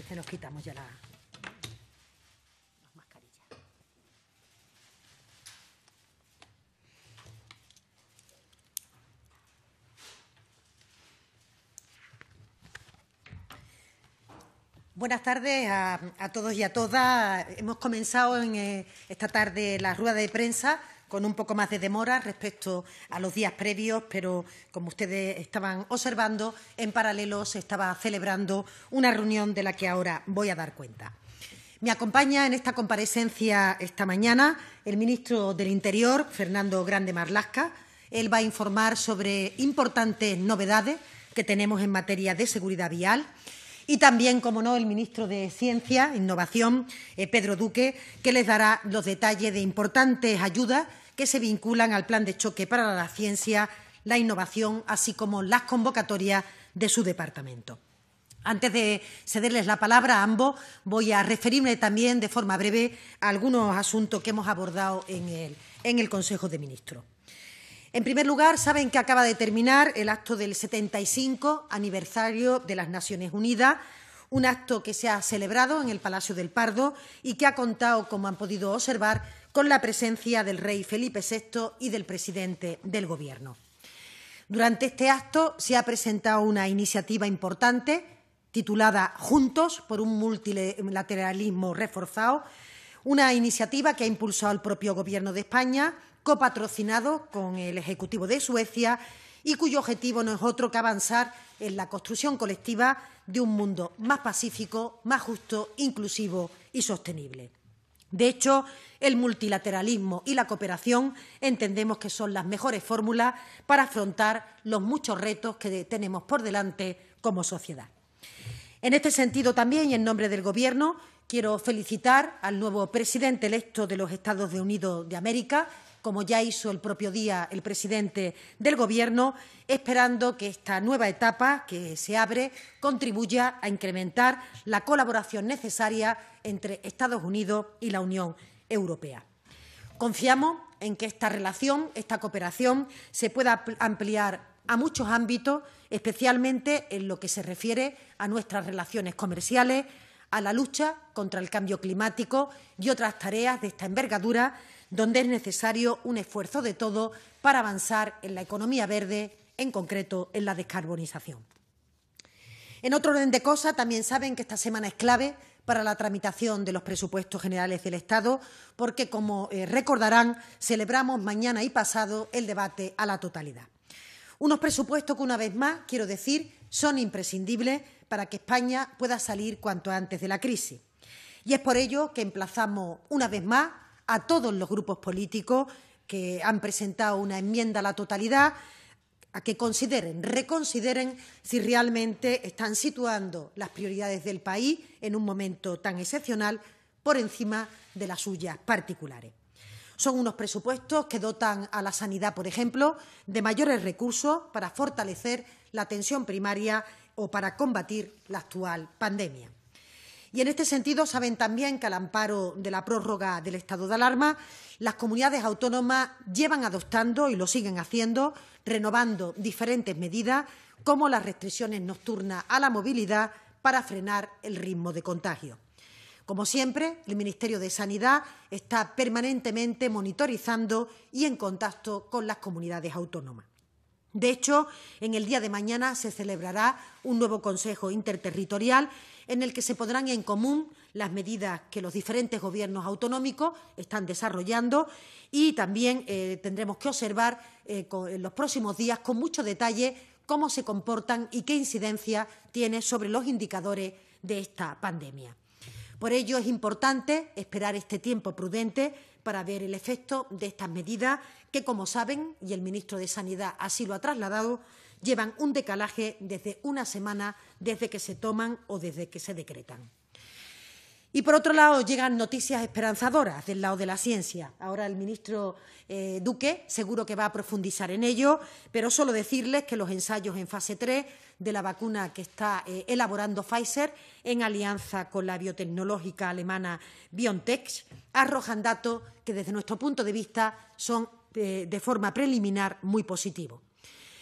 Este nos quitamos ya las mascarillas. Buenas tardes a, todos y a todas. Hemos comenzado en, eh, esta tarde la rueda de prensa con un poco más de demora respecto a los días previos, pero como ustedes estaban observando, en paralelo se estaba celebrando una reunión de la que ahora voy a dar cuenta. Me acompaña en esta comparecencia esta mañana el ministro del Interior, Fernando Grande Marlasca. Él va a informar sobre importantes novedades que tenemos en materia de seguridad vial y también, como no, el ministro de Ciencia e Innovación, eh, Pedro Duque, que les dará los detalles de importantes ayudas que se vinculan al plan de choque para la ciencia, la innovación, así como las convocatorias de su departamento. Antes de cederles la palabra a ambos, voy a referirme también de forma breve a algunos asuntos que hemos abordado en el Consejo de Ministros. En primer lugar, saben que acaba de terminar el acto del 75 aniversario de las Naciones Unidas, un acto que se ha celebrado en el Palacio del Pardo y que ha contado, como han podido observar, con la presencia del rey Felipe VI y del presidente del Gobierno. Durante este acto se ha presentado una iniciativa importante titulada Juntos por un multilateralismo reforzado, una iniciativa que ha impulsado el propio Gobierno de España copatrocinado con el Ejecutivo de Suecia y cuyo objetivo no es otro que avanzar en la construcción colectiva de un mundo más pacífico, más justo, inclusivo y sostenible. De hecho, el multilateralismo y la cooperación entendemos que son las mejores fórmulas para afrontar los muchos retos que tenemos por delante como sociedad. En este sentido, también y en nombre del Gobierno, quiero felicitar al nuevo presidente electo de los Estados Unidos de América, como ya hizo el propio día el presidente del Gobierno, esperando que esta nueva etapa que se abre contribuya a incrementar la colaboración necesaria entre Estados Unidos y la Unión Europea. Confiamos en que esta relación, esta cooperación, se pueda ampliar a muchos ámbitos, especialmente en lo que se refiere a nuestras relaciones comerciales, a la lucha contra el cambio climático y otras tareas de esta envergadura donde es necesario un esfuerzo de todo para avanzar en la economía verde, en concreto en la descarbonización. En otro orden de cosas, también saben que esta semana es clave para la tramitación de los presupuestos generales del Estado, porque, como eh, recordarán, celebramos mañana y pasado el debate a la totalidad. Unos presupuestos que, una vez más, quiero decir, son imprescindibles para que España pueda salir cuanto antes de la crisis. Y es por ello que emplazamos, una vez más, a todos los grupos políticos que han presentado una enmienda a la totalidad a que consideren, reconsideren si realmente están situando las prioridades del país en un momento tan excepcional por encima de las suyas particulares. Son unos presupuestos que dotan a la sanidad, por ejemplo, de mayores recursos para fortalecer la atención primaria o para combatir la actual pandemia. Y en este sentido saben también que al amparo de la prórroga del estado de alarma, las comunidades autónomas llevan adoptando y lo siguen haciendo, renovando diferentes medidas como las restricciones nocturnas a la movilidad para frenar el ritmo de contagio. Como siempre, el Ministerio de Sanidad está permanentemente monitorizando y en contacto con las comunidades autónomas. De hecho, en el día de mañana se celebrará un nuevo Consejo Interterritorial en el que se podrán en común las medidas que los diferentes gobiernos autonómicos están desarrollando y también eh, tendremos que observar eh, en los próximos días con mucho detalle cómo se comportan y qué incidencia tiene sobre los indicadores de esta pandemia. Por ello es importante esperar este tiempo prudente para ver el efecto de estas medidas que, como saben, y el ministro de Sanidad así lo ha trasladado, llevan un decalaje desde una semana desde que se toman o desde que se decretan. Y por otro lado, llegan noticias esperanzadoras del lado de la ciencia. Ahora el ministro eh, Duque seguro que va a profundizar en ello, pero solo decirles que los ensayos en fase 3 de la vacuna que está eh, elaborando Pfizer en alianza con la biotecnológica alemana BioNTech arrojan datos que desde nuestro punto de vista son eh, de forma preliminar muy positivos.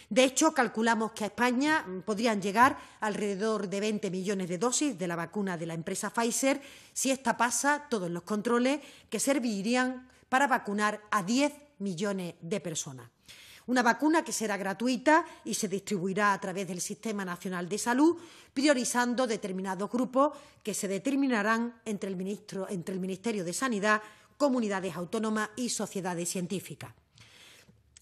De hecho, calculamos que a España mm, podrían llegar alrededor de 20 millones de dosis de la vacuna de la empresa Pfizer si esta pasa todos los controles que servirían para vacunar a 10 millones de personas. Una vacuna que será gratuita y se distribuirá a través del Sistema Nacional de Salud, priorizando determinados grupos que se determinarán entre el, entre el Ministerio de Sanidad, comunidades autónomas y sociedades científicas.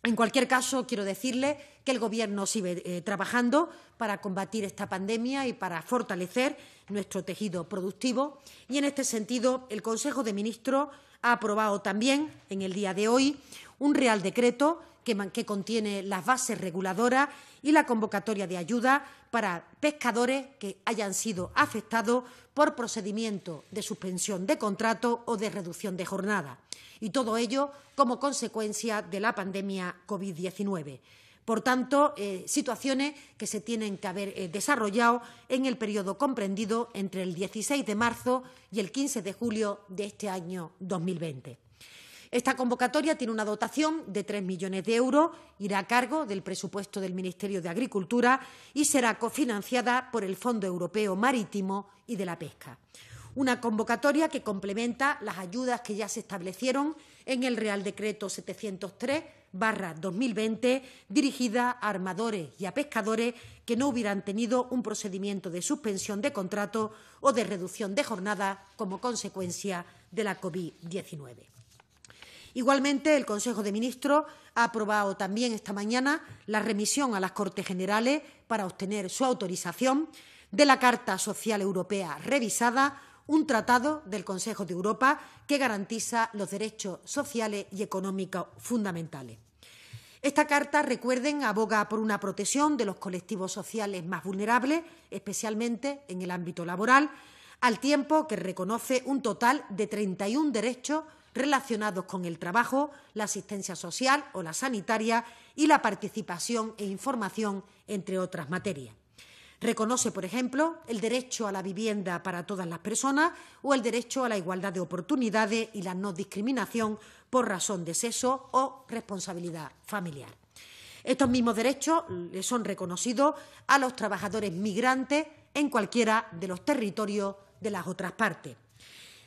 En cualquier caso, quiero decirle que el Gobierno sigue eh, trabajando para combatir esta pandemia y para fortalecer nuestro tejido productivo. Y en este sentido, el Consejo de Ministros ha aprobado también, en el día de hoy, un Real Decreto que, que contiene las bases reguladoras y la convocatoria de ayuda para pescadores que hayan sido afectados por procedimiento de suspensión de contrato o de reducción de jornada y todo ello como consecuencia de la pandemia COVID-19. Por tanto, eh, situaciones que se tienen que haber eh, desarrollado en el periodo comprendido entre el 16 de marzo y el 15 de julio de este año 2020. Esta convocatoria tiene una dotación de 3 millones de euros, irá a cargo del presupuesto del Ministerio de Agricultura y será cofinanciada por el Fondo Europeo Marítimo y de la Pesca una convocatoria que complementa las ayudas que ya se establecieron en el Real Decreto 703-2020, dirigida a armadores y a pescadores que no hubieran tenido un procedimiento de suspensión de contrato o de reducción de jornada como consecuencia de la COVID-19. Igualmente, el Consejo de Ministros ha aprobado también esta mañana la remisión a las Cortes Generales para obtener su autorización de la Carta Social Europea revisada un tratado del Consejo de Europa que garantiza los derechos sociales y económicos fundamentales. Esta carta, recuerden, aboga por una protección de los colectivos sociales más vulnerables, especialmente en el ámbito laboral, al tiempo que reconoce un total de 31 derechos relacionados con el trabajo, la asistencia social o la sanitaria y la participación e información, entre otras materias. Reconoce, por ejemplo, el derecho a la vivienda para todas las personas o el derecho a la igualdad de oportunidades y la no discriminación por razón de sexo o responsabilidad familiar. Estos mismos derechos son reconocidos a los trabajadores migrantes en cualquiera de los territorios de las otras partes.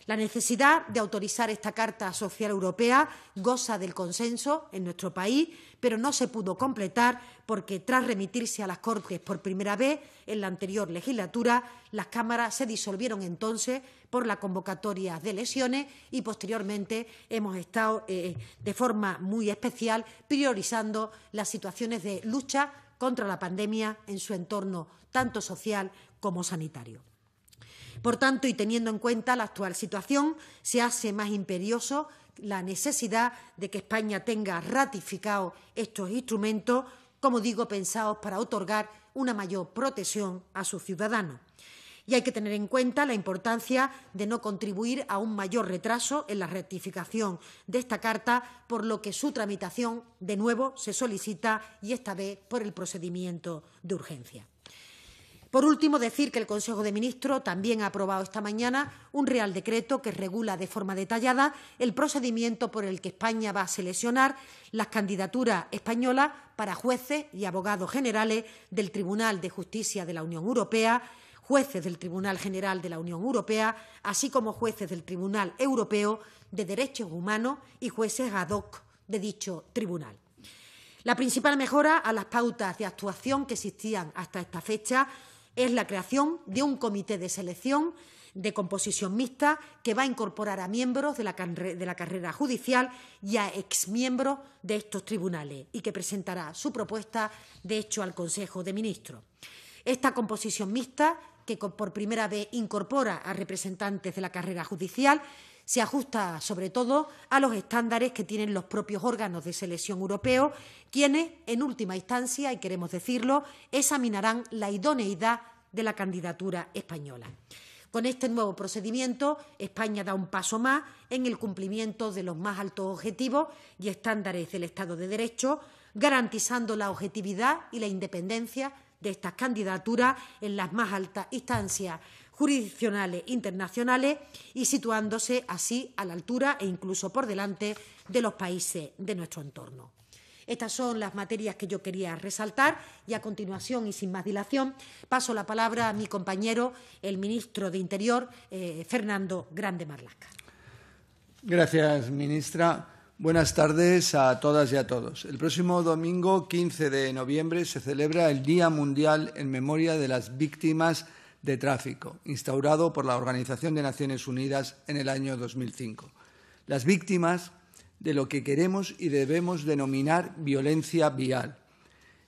La necesidad de autorizar esta Carta Social Europea goza del consenso en nuestro país pero no se pudo completar porque tras remitirse a las Cortes por primera vez en la anterior legislatura, las cámaras se disolvieron entonces por la convocatoria de lesiones y posteriormente hemos estado eh, de forma muy especial priorizando las situaciones de lucha contra la pandemia en su entorno tanto social como sanitario. Por tanto, y teniendo en cuenta la actual situación, se hace más imperioso la necesidad de que España tenga ratificado estos instrumentos, como digo, pensados para otorgar una mayor protección a sus ciudadanos. Y hay que tener en cuenta la importancia de no contribuir a un mayor retraso en la rectificación de esta carta, por lo que su tramitación, de nuevo, se solicita y esta vez por el procedimiento de urgencia. Por último, decir que el Consejo de Ministros también ha aprobado esta mañana un Real Decreto que regula de forma detallada el procedimiento por el que España va a seleccionar las candidaturas españolas para jueces y abogados generales del Tribunal de Justicia de la Unión Europea, jueces del Tribunal General de la Unión Europea, así como jueces del Tribunal Europeo de Derechos Humanos y jueces ad hoc de dicho tribunal. La principal mejora a las pautas de actuación que existían hasta esta fecha es la creación de un comité de selección de composición mixta que va a incorporar a miembros de la, carrera judicial y a exmiembros de estos tribunales y que presentará su propuesta, de hecho, al Consejo de Ministros. Esta composición mixta, que por primera vez incorpora a representantes de la carrera judicial, se ajusta sobre todo a los estándares que tienen los propios órganos de selección europeos, quienes, en última instancia, y queremos decirlo, examinarán la idoneidad de la candidatura española. Con este nuevo procedimiento, España da un paso más en el cumplimiento de los más altos objetivos y estándares del Estado de Derecho, garantizando la objetividad y la independencia de estas candidaturas en las más altas instancias jurisdiccionales internacionales y situándose así a la altura e incluso por delante de los países de nuestro entorno. Estas son las materias que yo quería resaltar y a continuación y sin más dilación paso la palabra a mi compañero, el ministro de Interior, eh, Fernando Grande Marlaca. Gracias, ministra. Buenas tardes a todas y a todos. El próximo domingo 15 de noviembre se celebra el Día Mundial en memoria de las víctimas de Tráfico, instaurado por la Organización de Naciones Unidas en el año 2005. Las víctimas de lo que queremos y debemos denominar violencia vial.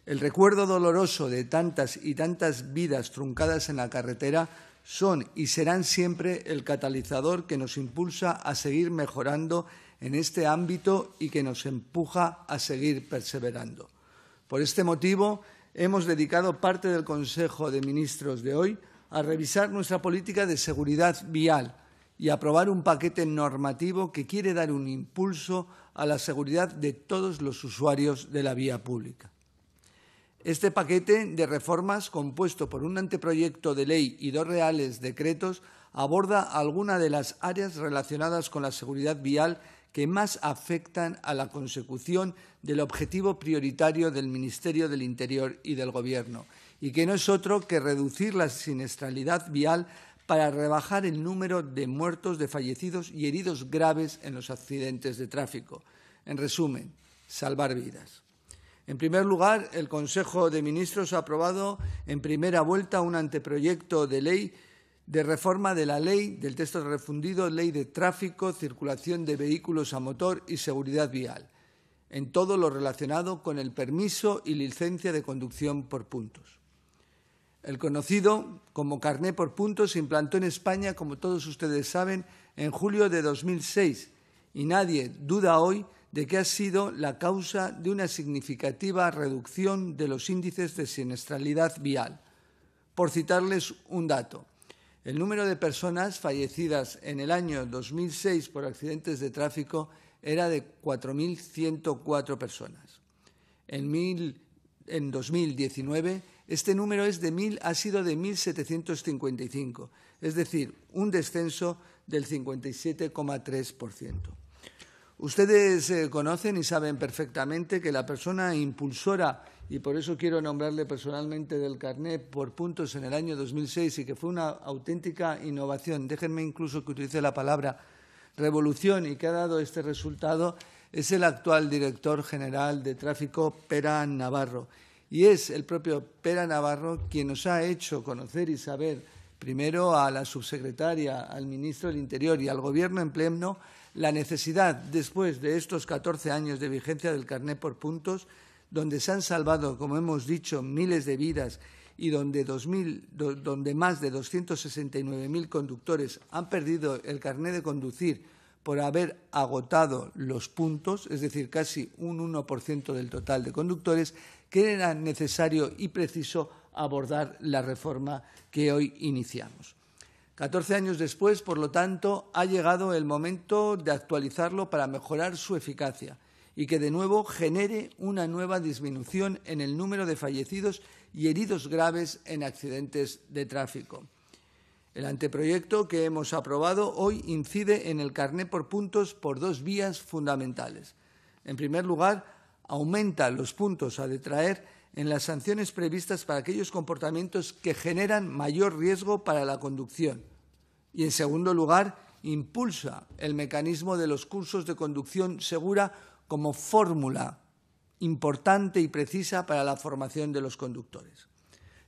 El recuerdo doloroso de tantas y tantas vidas truncadas en la carretera son y serán siempre el catalizador que nos impulsa a seguir mejorando en este ámbito y que nos empuja a seguir perseverando. Por este motivo, hemos dedicado parte del Consejo de Ministros de hoy a revisar nuestra política de seguridad vial y aprobar un paquete normativo que quiere dar un impulso a la seguridad de todos los usuarios de la vía pública. Este paquete de reformas, compuesto por un anteproyecto de ley y dos reales decretos, aborda algunas de las áreas relacionadas con la seguridad vial que más afectan a la consecución del objetivo prioritario del Ministerio del Interior y del Gobierno, y que no es otro que reducir la siniestralidad vial para rebajar el número de muertos, de fallecidos y heridos graves en los accidentes de tráfico. En resumen, salvar vidas. En primer lugar, el Consejo de Ministros ha aprobado en primera vuelta un anteproyecto de ley de reforma de la ley del texto refundido, ley de tráfico, circulación de vehículos a motor y seguridad vial, en todo lo relacionado con el permiso y licencia de conducción por puntos. El conocido como carné por puntos se implantó en España, como todos ustedes saben, en julio de 2006 y nadie duda hoy de que ha sido la causa de una significativa reducción de los índices de siniestralidad vial. Por citarles un dato, el número de personas fallecidas en el año 2006 por accidentes de tráfico era de 4.104 personas. en 2019 este número es de mil, ha sido de 1.755, es decir, un descenso del 57,3%. Ustedes eh, conocen y saben perfectamente que la persona impulsora, y por eso quiero nombrarle personalmente del carnet por puntos en el año 2006 y que fue una auténtica innovación, déjenme incluso que utilice la palabra revolución y que ha dado este resultado, es el actual director general de tráfico, Pera Navarro. Y es el propio Pera Navarro quien nos ha hecho conocer y saber, primero a la subsecretaria, al ministro del Interior y al Gobierno en pleno, la necesidad, después de estos 14 años de vigencia del carné por puntos, donde se han salvado, como hemos dicho, miles de vidas y donde, donde más de 269.000 conductores han perdido el carné de conducir por haber agotado los puntos, es decir, casi un 1% del total de conductores, que era necesario y preciso abordar la reforma que hoy iniciamos. 14 años después, por lo tanto, ha llegado el momento de actualizarlo para mejorar su eficacia y que de nuevo genere una nueva disminución en el número de fallecidos y heridos graves en accidentes de tráfico. El anteproyecto que hemos aprobado hoy incide en el carné por puntos por dos vías fundamentales. En primer lugar, aumenta los puntos a detraer en las sanciones previstas para aquellos comportamientos que generan mayor riesgo para la conducción. Y, en segundo lugar, impulsa el mecanismo de los cursos de conducción segura como fórmula importante y precisa para la formación de los conductores.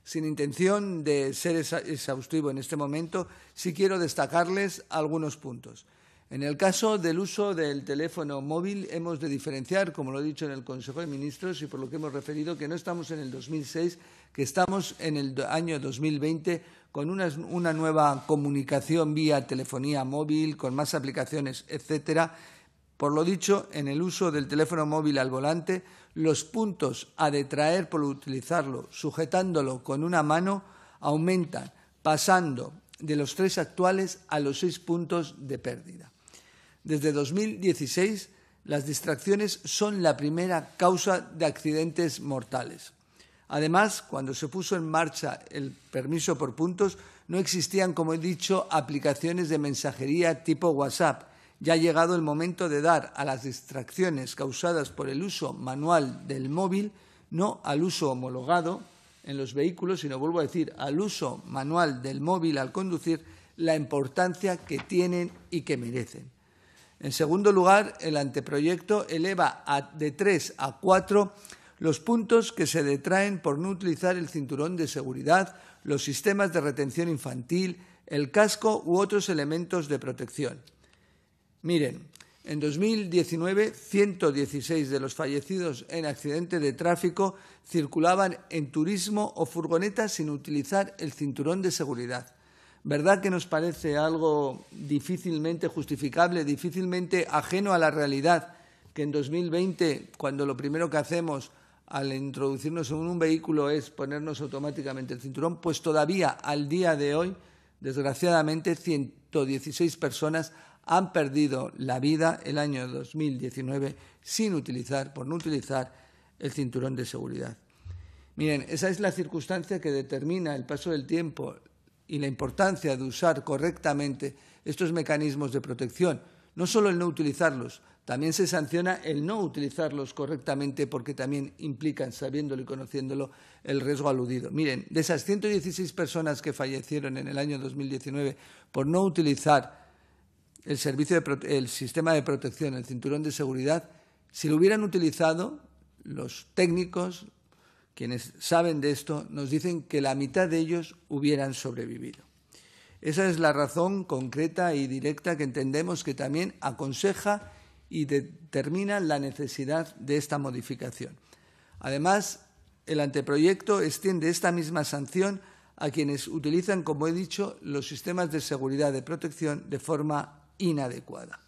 Sin intención de ser exhaustivo en este momento, sí quiero destacarles algunos puntos. En el caso del uso del teléfono móvil, hemos de diferenciar, como lo he dicho en el Consejo de Ministros y por lo que hemos referido, que no estamos en el 2006, que estamos en el año 2020 con una, nueva comunicación vía telefonía móvil, con más aplicaciones, etcétera. Por lo dicho, en el uso del teléfono móvil al volante, los puntos a detraer por utilizarlo sujetándolo con una mano aumentan, pasando de los tres actuales a los seis puntos de pérdida. Desde 2016, las distracciones son la primera causa de accidentes mortales. Además, cuando se puso en marcha el permiso por puntos, no existían, como he dicho, aplicaciones de mensajería tipo WhatsApp. Ya ha llegado el momento de dar a las distracciones causadas por el uso manual del móvil, no al uso homologado en los vehículos, sino, vuelvo a decir, al uso manual del móvil al conducir, la importancia que tienen y que merecen. En segundo lugar, el anteproyecto eleva de 3 a 4 los puntos que se detraen por no utilizar el cinturón de seguridad, los sistemas de retención infantil, el casco u otros elementos de protección. Miren, en 2019, 116 de los fallecidos en accidente de tráfico circulaban en turismo o furgoneta sin utilizar el cinturón de seguridad. ¿Verdad que nos parece algo difícilmente justificable, difícilmente ajeno a la realidad? Que en 2020, cuando lo primero que hacemos al introducirnos en un vehículo es ponernos automáticamente el cinturón, pues todavía al día de hoy, desgraciadamente, 116 personas han perdido la vida el año 2019 sin utilizar, por no utilizar el cinturón de seguridad. Miren, esa es la circunstancia que determina el paso del tiempo, y la importancia de usar correctamente estos mecanismos de protección. No solo el no utilizarlos, también se sanciona el no utilizarlos correctamente porque también implican, sabiéndolo y conociéndolo, el riesgo aludido. Miren, de esas 116 personas que fallecieron en el año 2019 por no utilizar el, sistema de protección, el cinturón de seguridad, si lo hubieran utilizado los técnicos, quienes saben de esto nos dicen que la mitad de ellos hubieran sobrevivido. Esa es la razón concreta y directa que entendemos que también aconseja y determina la necesidad de esta modificación. Además, el anteproyecto extiende esta misma sanción a quienes utilizan, como he dicho, los sistemas de seguridad de protección de forma inadecuada.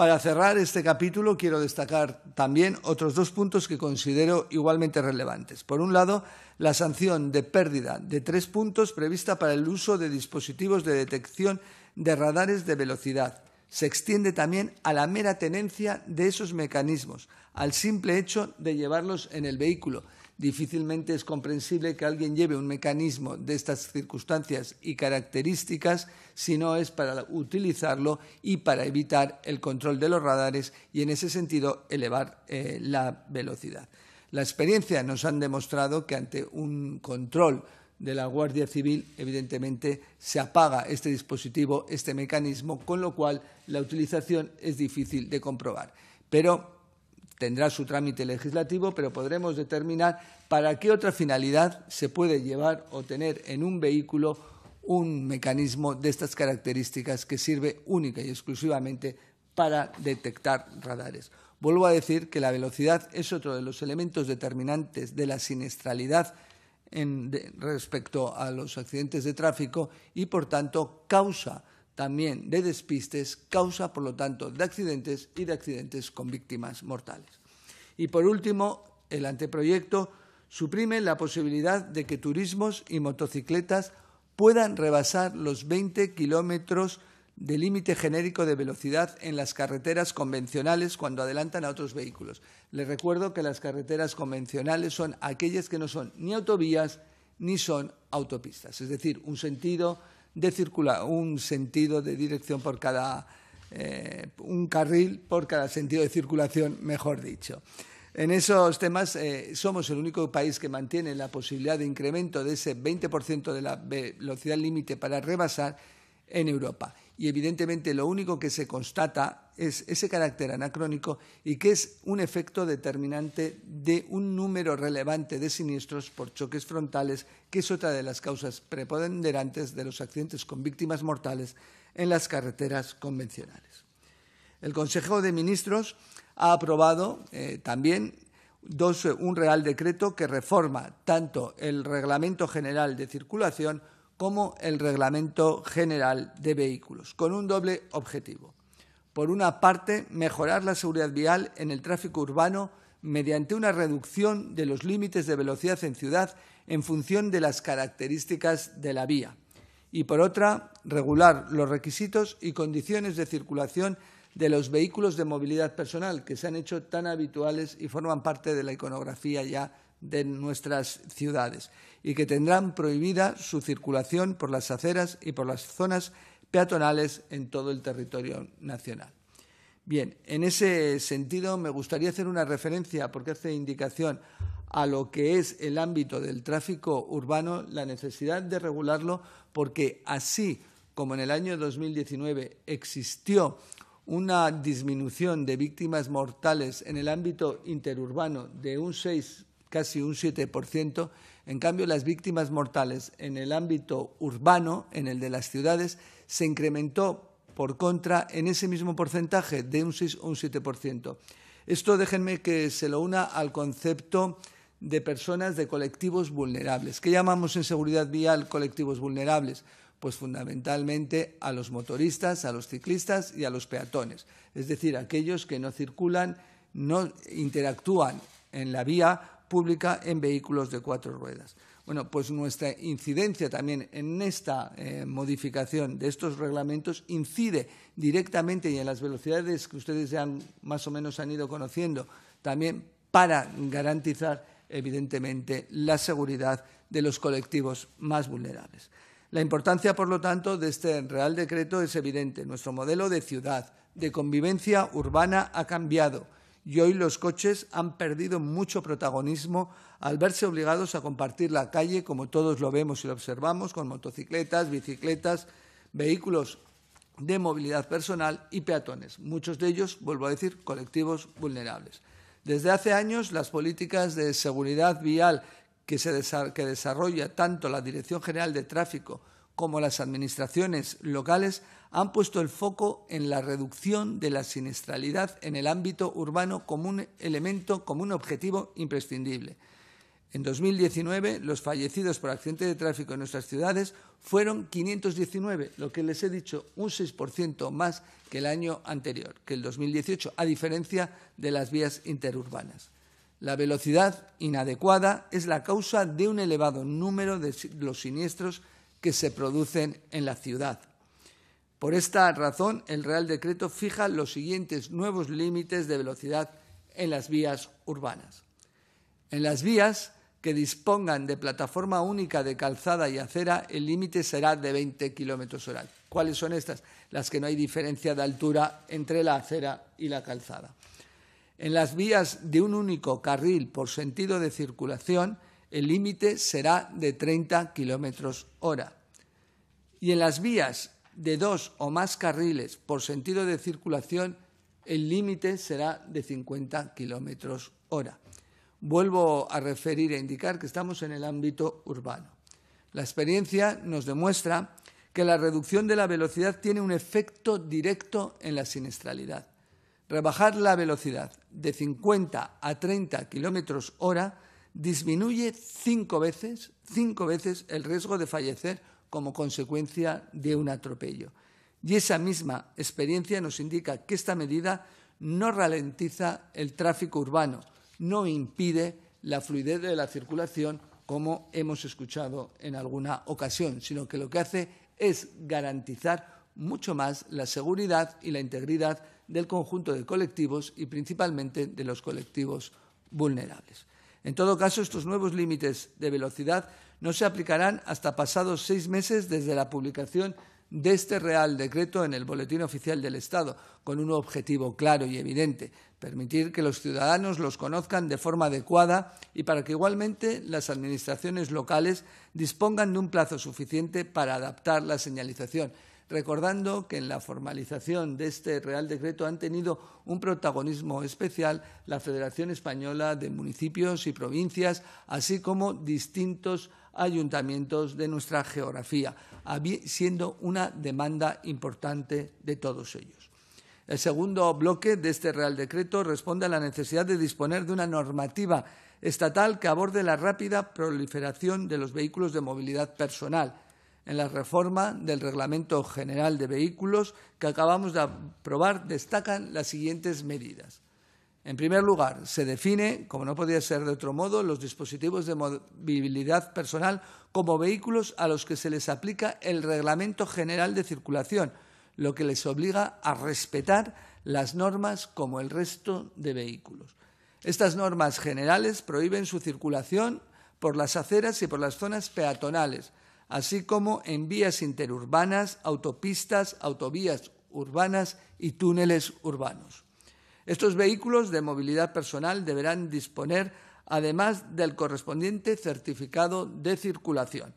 Para cerrar este capítulo quiero destacar también otros dos puntos que considero igualmente relevantes. Por un lado, la sanción de pérdida de tres puntos prevista para el uso de dispositivos de detección de radares de velocidad se extiende también a la mera tenencia de esos mecanismos, al simple hecho de llevarlos en el vehículo Difícilmente es comprensible que alguien lleve un mecanismo de estas circunstancias y características si no es para utilizarlo y para evitar el control de los radares y en ese sentido elevar eh, la velocidad. La experiencia nos ha demostrado que ante un control de la Guardia Civil, evidentemente, se apaga este dispositivo, este mecanismo, con lo cual la utilización es difícil de comprobar. Pero tendrá su trámite legislativo, pero podremos determinar para qué otra finalidad se puede llevar o tener en un vehículo un mecanismo de estas características que sirve única y exclusivamente para detectar radares. Vuelvo a decir que la velocidad es otro de los elementos determinantes de la siniestralidad respecto a los accidentes de tráfico y, por tanto, causa también de despistes, causa por lo tanto de accidentes y de accidentes con víctimas mortales. Y por último, el anteproyecto suprime la posibilidad de que turismos y motocicletas puedan rebasar los 20 kilómetros de límite genérico de velocidad en las carreteras convencionales cuando adelantan a otros vehículos. Les recuerdo que las carreteras convencionales son aquellas que no son ni autovías ni son autopistas, es decir, un sentido de circular, un sentido de dirección por cada, eh, un carril por cada sentido de circulación, mejor dicho. En esos temas eh, somos el único país que mantiene la posibilidad de incremento de ese 20% de la velocidad límite para rebasar en Europa. Y evidentemente lo único que se constata es ese carácter anacrónico y que es un efecto determinante de un número relevante de siniestros por choques frontales, que es otra de las causas preponderantes de los accidentes con víctimas mortales en las carreteras convencionales. El Consejo de Ministros ha aprobado eh, también un Real Decreto que reforma tanto el Reglamento General de Circulación como el Reglamento General de Vehículos, con un doble objetivo por una parte, mejorar la seguridad vial en el tráfico urbano mediante una reducción de los límites de velocidad en ciudad en función de las características de la vía y, por otra, regular los requisitos y condiciones de circulación de los vehículos de movilidad personal que se han hecho tan habituales y forman parte de la iconografía ya de nuestras ciudades y que tendrán prohibida su circulación por las aceras y por las zonas peatonales en todo el territorio nacional. Bien, en ese sentido me gustaría hacer una referencia, porque hace indicación a lo que es el ámbito del tráfico urbano, la necesidad de regularlo, porque así como en el año 2019 existió una disminución de víctimas mortales en el ámbito interurbano de un 6, casi un 7%, en cambio las víctimas mortales en el ámbito urbano, en el de las ciudades, se incrementó por contra en ese mismo porcentaje de un 6 o un 7%. Esto déjenme que se lo una al concepto de personas de colectivos vulnerables. ¿Qué llamamos en seguridad vial colectivos vulnerables? Pues fundamentalmente a los motoristas, a los ciclistas y a los peatones, es decir, aquellos que no circulan, no interactúan en la vía pública en vehículos de cuatro ruedas. Bueno, pues nuestra incidencia también en esta eh, modificación de estos reglamentos incide directamente y en las velocidades que ustedes ya han, más o menos han ido conociendo, también para garantizar, evidentemente, la seguridad de los colectivos más vulnerables. La importancia, por lo tanto, de este Real Decreto es evidente. Nuestro modelo de ciudad, de convivencia urbana ha cambiado y hoy los coches han perdido mucho protagonismo al verse obligados a compartir la calle, como todos lo vemos y lo observamos, con motocicletas, bicicletas, vehículos de movilidad personal y peatones, muchos de ellos, vuelvo a decir, colectivos vulnerables. Desde hace años, las políticas de seguridad vial que, desarrolla tanto la Dirección General de Tráfico como las administraciones locales han puesto el foco en la reducción de la siniestralidad en el ámbito urbano como un elemento, como un objetivo imprescindible. En 2019, los fallecidos por accidente de tráfico en nuestras ciudades fueron 519, lo que les he dicho, un 6% más que el año anterior, que el 2018, a diferencia de las vías interurbanas. La velocidad inadecuada es la causa de un elevado número de los siniestros que se producen en la ciudad. Por esta razón, el Real Decreto fija los siguientes nuevos límites de velocidad en las vías urbanas. En las vías que dispongan de plataforma única de calzada y acera, el límite será de 20 kilómetros hora. ¿Cuáles son estas? Las que no hay diferencia de altura entre la acera y la calzada. En las vías de un único carril por sentido de circulación, el límite será de 30 kilómetros hora. Y en las vías de dos o más carriles por sentido de circulación, el límite será de 50 kilómetros hora. Vuelvo a referir e indicar que estamos en el ámbito urbano. La experiencia nos demuestra que la reducción de la velocidad tiene un efecto directo en la siniestralidad. Rebajar la velocidad de 50 a 30 kilómetros hora disminuye cinco veces, cinco veces el riesgo de fallecer como consecuencia de un atropello. Y esa misma experiencia nos indica que esta medida no ralentiza el tráfico urbano, no impide la fluidez de la circulación como hemos escuchado en alguna ocasión, sino que lo que hace es garantizar mucho más la seguridad y la integridad del conjunto de colectivos y principalmente de los colectivos vulnerables. En todo caso, estos nuevos límites de velocidad no se aplicarán hasta pasados seis meses desde la publicación de este Real Decreto en el Boletín Oficial del Estado, con un objetivo claro y evidente, permitir que los ciudadanos los conozcan de forma adecuada y para que igualmente las administraciones locales dispongan de un plazo suficiente para adaptar la señalización recordando que en la formalización de este Real Decreto han tenido un protagonismo especial la Federación Española de Municipios y Provincias, así como distintos ayuntamientos de nuestra geografía, siendo una demanda importante de todos ellos. El segundo bloque de este Real Decreto responde a la necesidad de disponer de una normativa estatal que aborde la rápida proliferación de los vehículos de movilidad personal, en la reforma del Reglamento General de Vehículos que acabamos de aprobar destacan las siguientes medidas. En primer lugar, se define, como no podía ser de otro modo, los dispositivos de movilidad personal como vehículos a los que se les aplica el Reglamento General de Circulación, lo que les obliga a respetar las normas como el resto de vehículos. Estas normas generales prohíben su circulación por las aceras y por las zonas peatonales, así como en vías interurbanas, autopistas, autovías urbanas y túneles urbanos. Estos vehículos de movilidad personal deberán disponer, además del correspondiente certificado de circulación,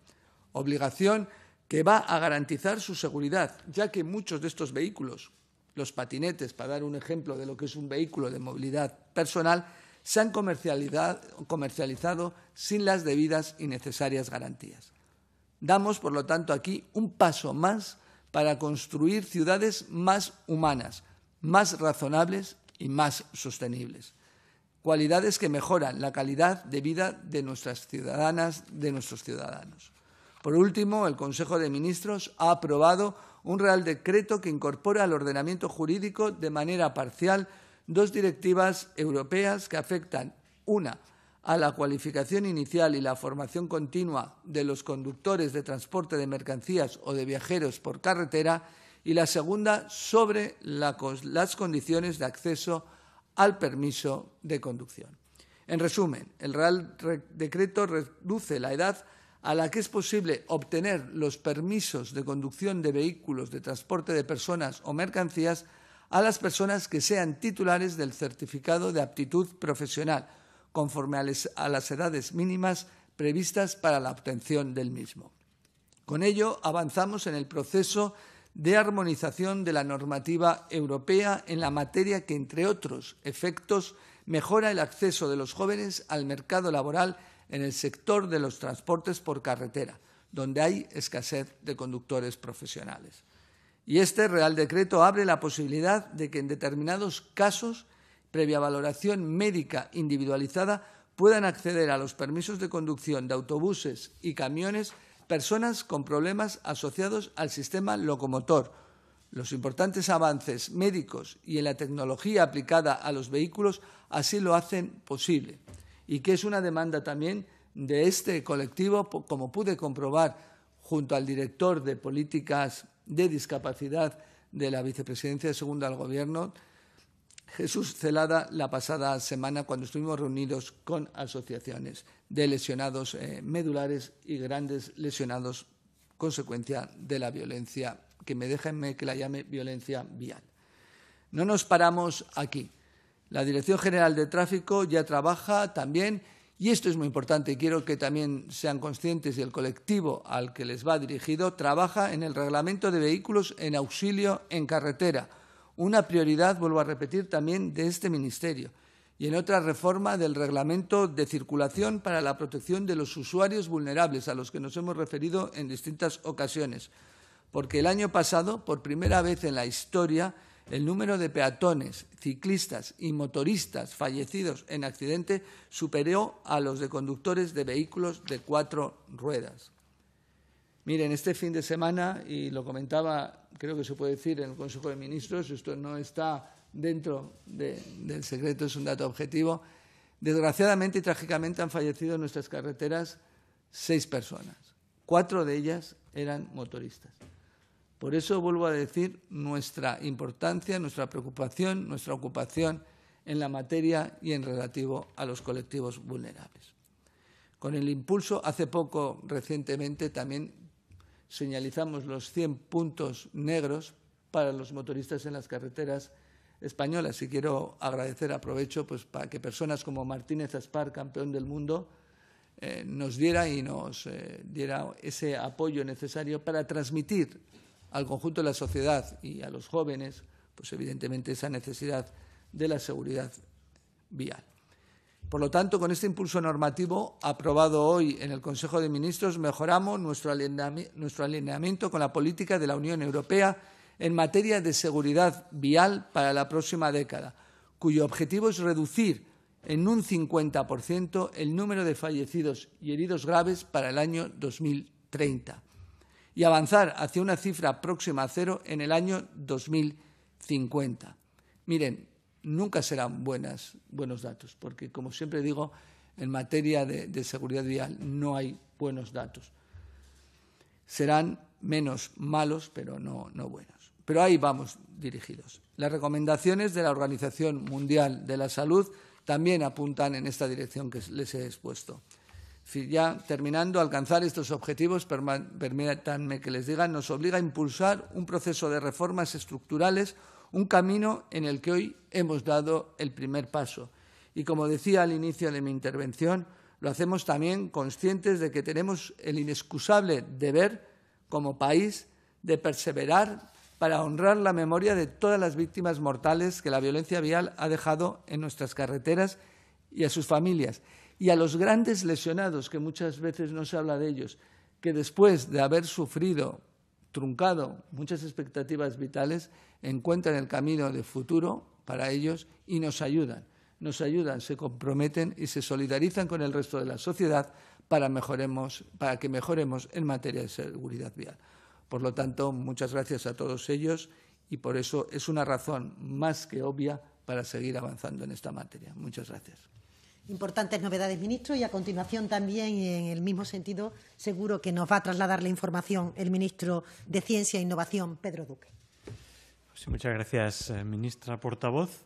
obligación que va a garantizar su seguridad, ya que muchos de estos vehículos, los patinetes, para dar un ejemplo de lo que es un vehículo de movilidad personal, se han comercializado sin las debidas y necesarias garantías. Damos, por lo tanto, aquí un paso más para construir ciudades más humanas, más razonables y más sostenibles. Cualidades que mejoran la calidad de vida de nuestras ciudadanas, de nuestros ciudadanos. Por último, el Consejo de Ministros ha aprobado un Real Decreto que incorpora al ordenamiento jurídico de manera parcial dos directivas europeas que afectan, una, a la cualificación inicial y la formación continua de los conductores de transporte de mercancías o de viajeros por carretera y la segunda sobre las condiciones de acceso al permiso de conducción. En resumen, el Real Decreto reduce la edad a la que es posible obtener los permisos de conducción de vehículos de transporte de personas o mercancías a las personas que sean titulares del certificado de aptitud profesional conforme a, las edades mínimas previstas para la obtención del mismo. Con ello, avanzamos en el proceso de armonización de la normativa europea en la materia que, entre otros efectos, mejora el acceso de los jóvenes al mercado laboral en el sector de los transportes por carretera, donde hay escasez de conductores profesionales. Y este Real Decreto abre la posibilidad de que en determinados casos previa valoración médica individualizada, puedan acceder a los permisos de conducción de autobuses y camiones personas con problemas asociados al sistema locomotor. Los importantes avances médicos y en la tecnología aplicada a los vehículos así lo hacen posible y que es una demanda también de este colectivo, como pude comprobar junto al director de políticas de discapacidad de la Vicepresidencia de Segunda del Gobierno, Jesús Celada la pasada semana cuando estuvimos reunidos con asociaciones de lesionados eh, medulares y grandes lesionados consecuencia de la violencia, que me déjenme que la llame violencia vial. No nos paramos aquí. La Dirección General de Tráfico ya trabaja también, y esto es muy importante, y quiero que también sean conscientes y el colectivo al que les va dirigido trabaja en el reglamento de vehículos en auxilio en carretera una prioridad, vuelvo a repetir, también de este Ministerio, y en otra reforma del Reglamento de Circulación para la Protección de los Usuarios Vulnerables, a los que nos hemos referido en distintas ocasiones, porque el año pasado, por primera vez en la historia, el número de peatones, ciclistas y motoristas fallecidos en accidente superó a los de conductores de vehículos de cuatro ruedas. Miren, este fin de semana, y lo comentaba, creo que se puede decir en el Consejo de Ministros, esto no está dentro del secreto, es un dato objetivo, desgraciadamente y trágicamente han fallecido en nuestras carreteras seis personas. Cuatro de ellas eran motoristas. Por eso vuelvo a decir nuestra importancia, nuestra preocupación, nuestra ocupación en la materia y en relativo a los colectivos vulnerables. Con el impulso, hace poco, recientemente, también señalizamos los 100 puntos negros para los motoristas en las carreteras españolas. Y quiero agradecer, aprovecho, pues, para que personas como Martínez Aspar, campeón del mundo, eh, nos diera y nos eh, diera ese apoyo necesario para transmitir al conjunto de la sociedad y a los jóvenes, pues evidentemente esa necesidad de la seguridad vial. Por lo tanto, con este impulso normativo aprobado hoy en el Consejo de Ministros, mejoramos nuestro alineamiento con la política de la Unión Europea en materia de seguridad vial para la próxima década, cuyo objetivo es reducir en un 50% el número de fallecidos y heridos graves para el año 2030 y avanzar hacia una cifra próxima a cero en el año 2050. Miren, nunca serán buenos datos, porque como siempre digo, en materia de, seguridad vial no hay buenos datos. Serán menos malos, pero no, buenos. Pero ahí vamos dirigidos. Las recomendaciones de la Organización Mundial de la Salud también apuntan en esta dirección que les he expuesto. ya terminando, alcanzar estos objetivos, permítanme que les diga, nos obliga a impulsar un proceso de reformas estructurales un camino en el que hoy hemos dado el primer paso. Y como decía al inicio de mi intervención, lo hacemos también conscientes de que tenemos el inexcusable deber como país de perseverar para honrar la memoria de todas las víctimas mortales que la violencia vial ha dejado en nuestras carreteras y a sus familias, y a los grandes lesionados, que muchas veces no se habla de ellos, que después de haber sufrido, truncado muchas expectativas vitales, encuentran el camino de futuro para ellos y nos ayudan, nos ayudan, se comprometen y se solidarizan con el resto de la sociedad para, para que mejoremos en materia de seguridad vial. Por lo tanto, muchas gracias a todos ellos y por eso es una razón más que obvia para seguir avanzando en esta materia. Muchas gracias. Importantes novedades, ministro, y a continuación también, en el mismo sentido, seguro que nos va a trasladar la información el ministro de Ciencia e Innovación, Pedro Duque muchas gracias, eh, ministra portavoz.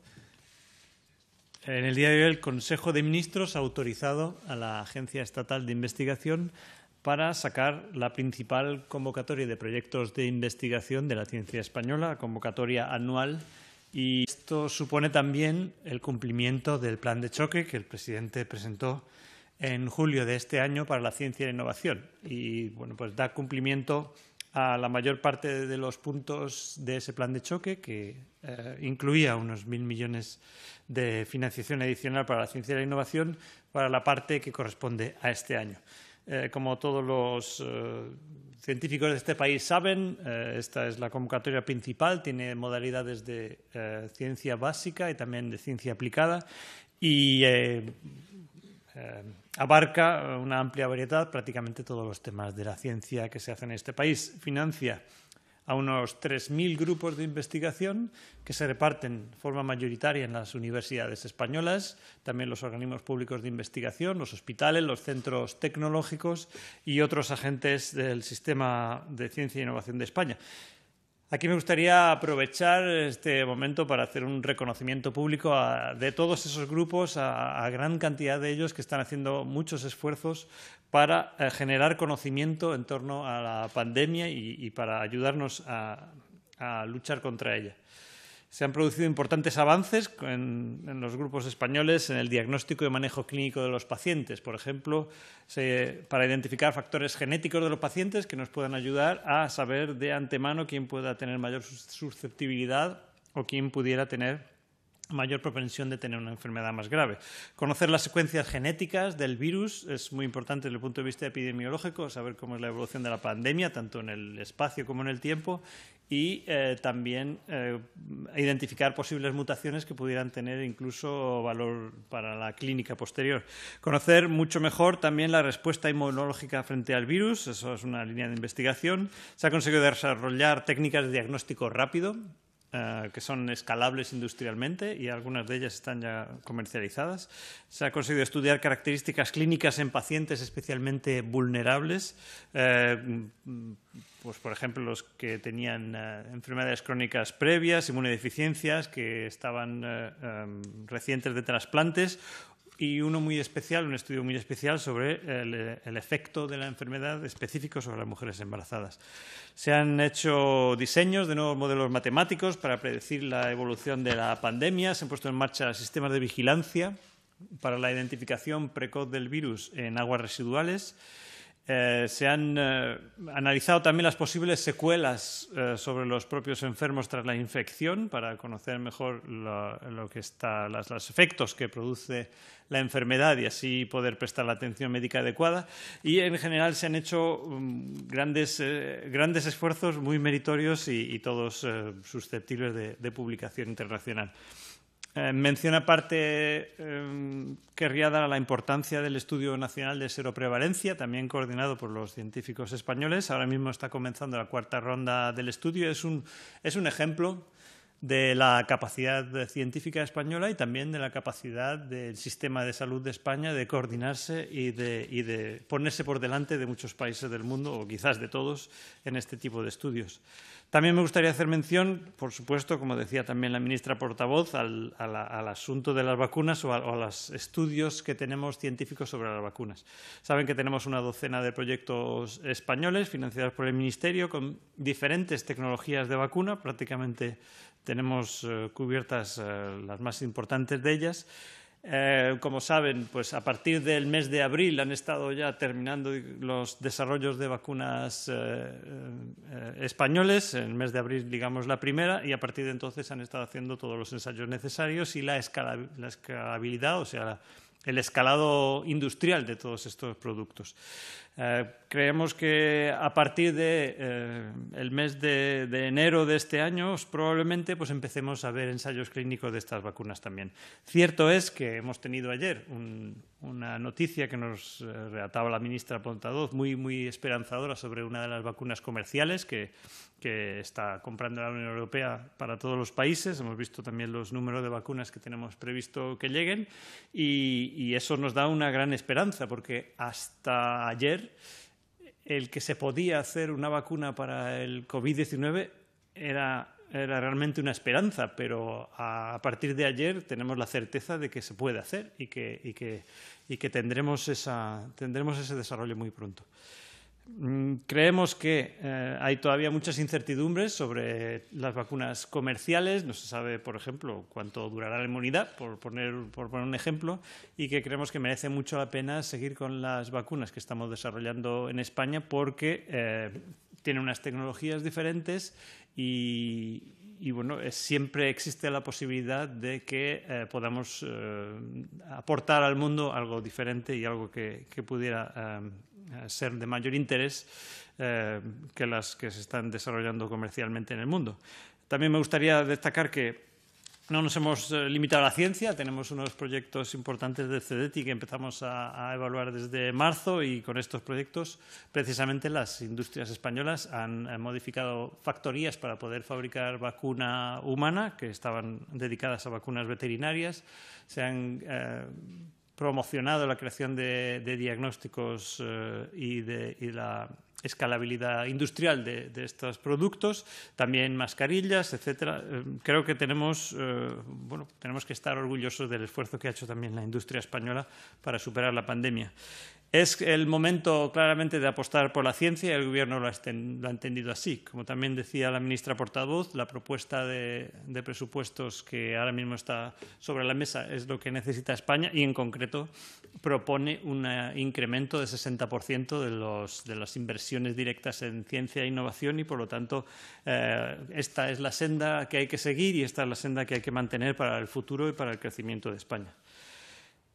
En el día de hoy, el Consejo de Ministros ha autorizado a la Agencia Estatal de Investigación para sacar la principal convocatoria de proyectos de investigación de la ciencia española, convocatoria anual. Y esto supone también el cumplimiento del plan de choque que el presidente presentó en julio de este año para la ciencia e la innovación. Y bueno, pues da cumplimiento a la mayor parte de los puntos de ese plan de choque, que eh, incluía unos mil millones de financiación adicional para la ciencia y la innovación, para la parte que corresponde a este año. Eh, como todos los eh, científicos de este país saben, esta es la convocatoria principal, tiene modalidades de ciencia básica y también de ciencia aplicada. Y abarca eh, una amplia variedad, prácticamente todos los temas de la ciencia que se hacen en este país. Financia a unos 3.000 grupos de investigación que se reparten de forma mayoritaria en las universidades españolas, también los organismos públicos de investigación, los hospitales, los centros tecnológicos y otros agentes del sistema de ciencia e innovación de España. Aquí me gustaría aprovechar este momento para hacer un reconocimiento público a, de todos esos grupos, a, gran cantidad de ellos que están haciendo muchos esfuerzos para eh, generar conocimiento en torno a la pandemia y, para ayudarnos a luchar contra ella se han producido importantes avances en, los grupos españoles en el diagnóstico y manejo clínico de los pacientes. Por ejemplo, para identificar factores genéticos de los pacientes que nos puedan ayudar a saber de antemano quién pueda tener mayor susceptibilidad o quién pudiera tener mayor propensión de tener una enfermedad más grave. Conocer las secuencias genéticas del virus es muy importante desde el punto de vista epidemiológico, saber cómo es la evolución de la pandemia, tanto en el espacio como en el tiempo, y eh, también eh, identificar posibles mutaciones que pudieran tener incluso valor para la clínica posterior. Conocer mucho mejor también la respuesta inmunológica frente al virus, eso es una línea de investigación. Se ha conseguido desarrollar técnicas de diagnóstico rápido, eh, que son escalables industrialmente y algunas de ellas están ya comercializadas. Se ha conseguido estudiar características clínicas en pacientes especialmente vulnerables, eh, pues por ejemplo los que tenían eh, enfermedades crónicas previas, inmunodeficiencias, que estaban recientes de trasplantes y uno muy especial, un estudio muy especial sobre el, efecto de la enfermedad específico sobre las mujeres embarazadas. Se han hecho diseños de nuevos modelos matemáticos para predecir la evolución de la pandemia, se han puesto en marcha sistemas de vigilancia para la identificación precoz del virus en aguas residuales eh, se han eh, analizado también las posibles secuelas eh, sobre los propios enfermos tras la infección para conocer mejor lo, que los efectos que produce la enfermedad y así poder prestar la atención médica adecuada. Y en general se han hecho mm, grandes, esfuerzos muy meritorios y, todos susceptibles de publicación internacional. Eh, menciona aparte, que em, querría dar la importancia del Estudio Nacional de Seroprevalencia, también coordinado por los científicos españoles. Ahora mismo está comenzando la cuarta ronda del estudio. Es un, es un ejemplo de la capacidad científica española y también de la capacidad del sistema de salud de España de coordinarse y de, y de ponerse por delante de muchos países del mundo, o quizás de todos, en este tipo de estudios. También me gustaría hacer mención, por supuesto, como decía también la ministra portavoz, al, asunto de las vacunas o a, los estudios que tenemos científicos sobre las vacunas. Saben que tenemos una docena de proyectos españoles financiados por el Ministerio con diferentes tecnologías de vacuna, prácticamente tenemos eh, cubiertas eh, las más importantes de ellas. Eh, como saben, pues a partir del mes de abril han estado ya terminando los desarrollos de vacunas eh, eh, españoles. En el mes de abril, digamos, la primera, y a partir de entonces han estado haciendo todos los ensayos necesarios y la, escalabilidad, o sea, el escalado industrial de todos estos productos. Eh, creemos que a partir de, eh, mes de, enero de este año probablemente pues empecemos a ver ensayos clínicos de estas vacunas también. Cierto es que hemos tenido ayer una noticia que nos eh, relataba la ministra Pontadoz muy, muy esperanzadora sobre una de las vacunas comerciales que, que está comprando la Unión Europea para todos los países. Hemos visto también los números de vacunas que tenemos previsto que lleguen y eso nos da una gran esperanza porque hasta ayer el que se podía hacer una vacuna para el COVID-19 era, realmente una esperanza, pero a, partir de ayer tenemos la certeza de que se puede hacer y que, tendremos ese desarrollo muy pronto. Mm, creemos que eh, hay todavía muchas incertidumbres sobre las vacunas comerciales. No se sabe, por ejemplo, cuánto durará la inmunidad, por poner, por poner un ejemplo, y que creemos que merece mucho la pena seguir con las vacunas que estamos desarrollando en España porque eh, tienen unas tecnologías diferentes y, bueno, siempre existe la posibilidad de que eh, podamos eh, aportar al mundo algo diferente y algo que, pudiera ser de mayor interés eh, que las que se están desarrollando comercialmente en el mundo. También me gustaría destacar que no nos hemos eh, limitado a la ciencia, tenemos unos proyectos importantes de CEDETI que empezamos a, evaluar desde marzo y con estos proyectos precisamente las industrias españolas han, modificado factorías para poder fabricar vacuna humana que estaban dedicadas a vacunas veterinarias, se han eh, promocionado la creación de, diagnósticos eh, y, de, la escalabilidad industrial de, estos productos, también mascarillas, etcétera. Eh, creo que tenemos, eh, bueno, tenemos que estar orgullosos del esfuerzo que ha hecho también la industria española para superar la pandemia. Es el momento claramente de apostar por la ciencia y el Gobierno lo ha, entendido así. Como también decía la ministra portavoz, la propuesta de, presupuestos que ahora mismo está sobre la mesa es lo que necesita España y, en concreto, propone un eh, incremento de 60% de, las inversiones directas en ciencia e innovación y, por lo tanto, eh, esta es la senda que hay que seguir y esta es la senda que hay que mantener para el futuro y para el crecimiento de España.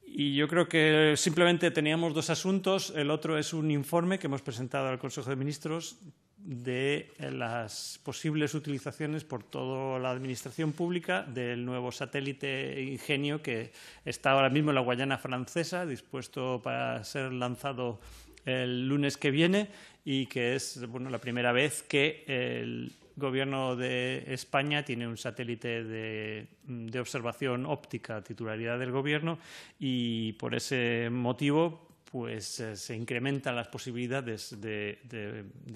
Y yo creo que simplemente teníamos dos asuntos. El otro es un informe que hemos presentado al Consejo de Ministros de las posibles utilizaciones por toda la administración pública del nuevo satélite Ingenio que está ahora mismo en la Guayana francesa, dispuesto para ser lanzado el lunes que viene y que es bueno, la primera vez que el, gobierno de España tiene un satélite de, de observación óptica, titularidad del gobierno, y por ese motivo pues eh, se incrementan las posibilidades de,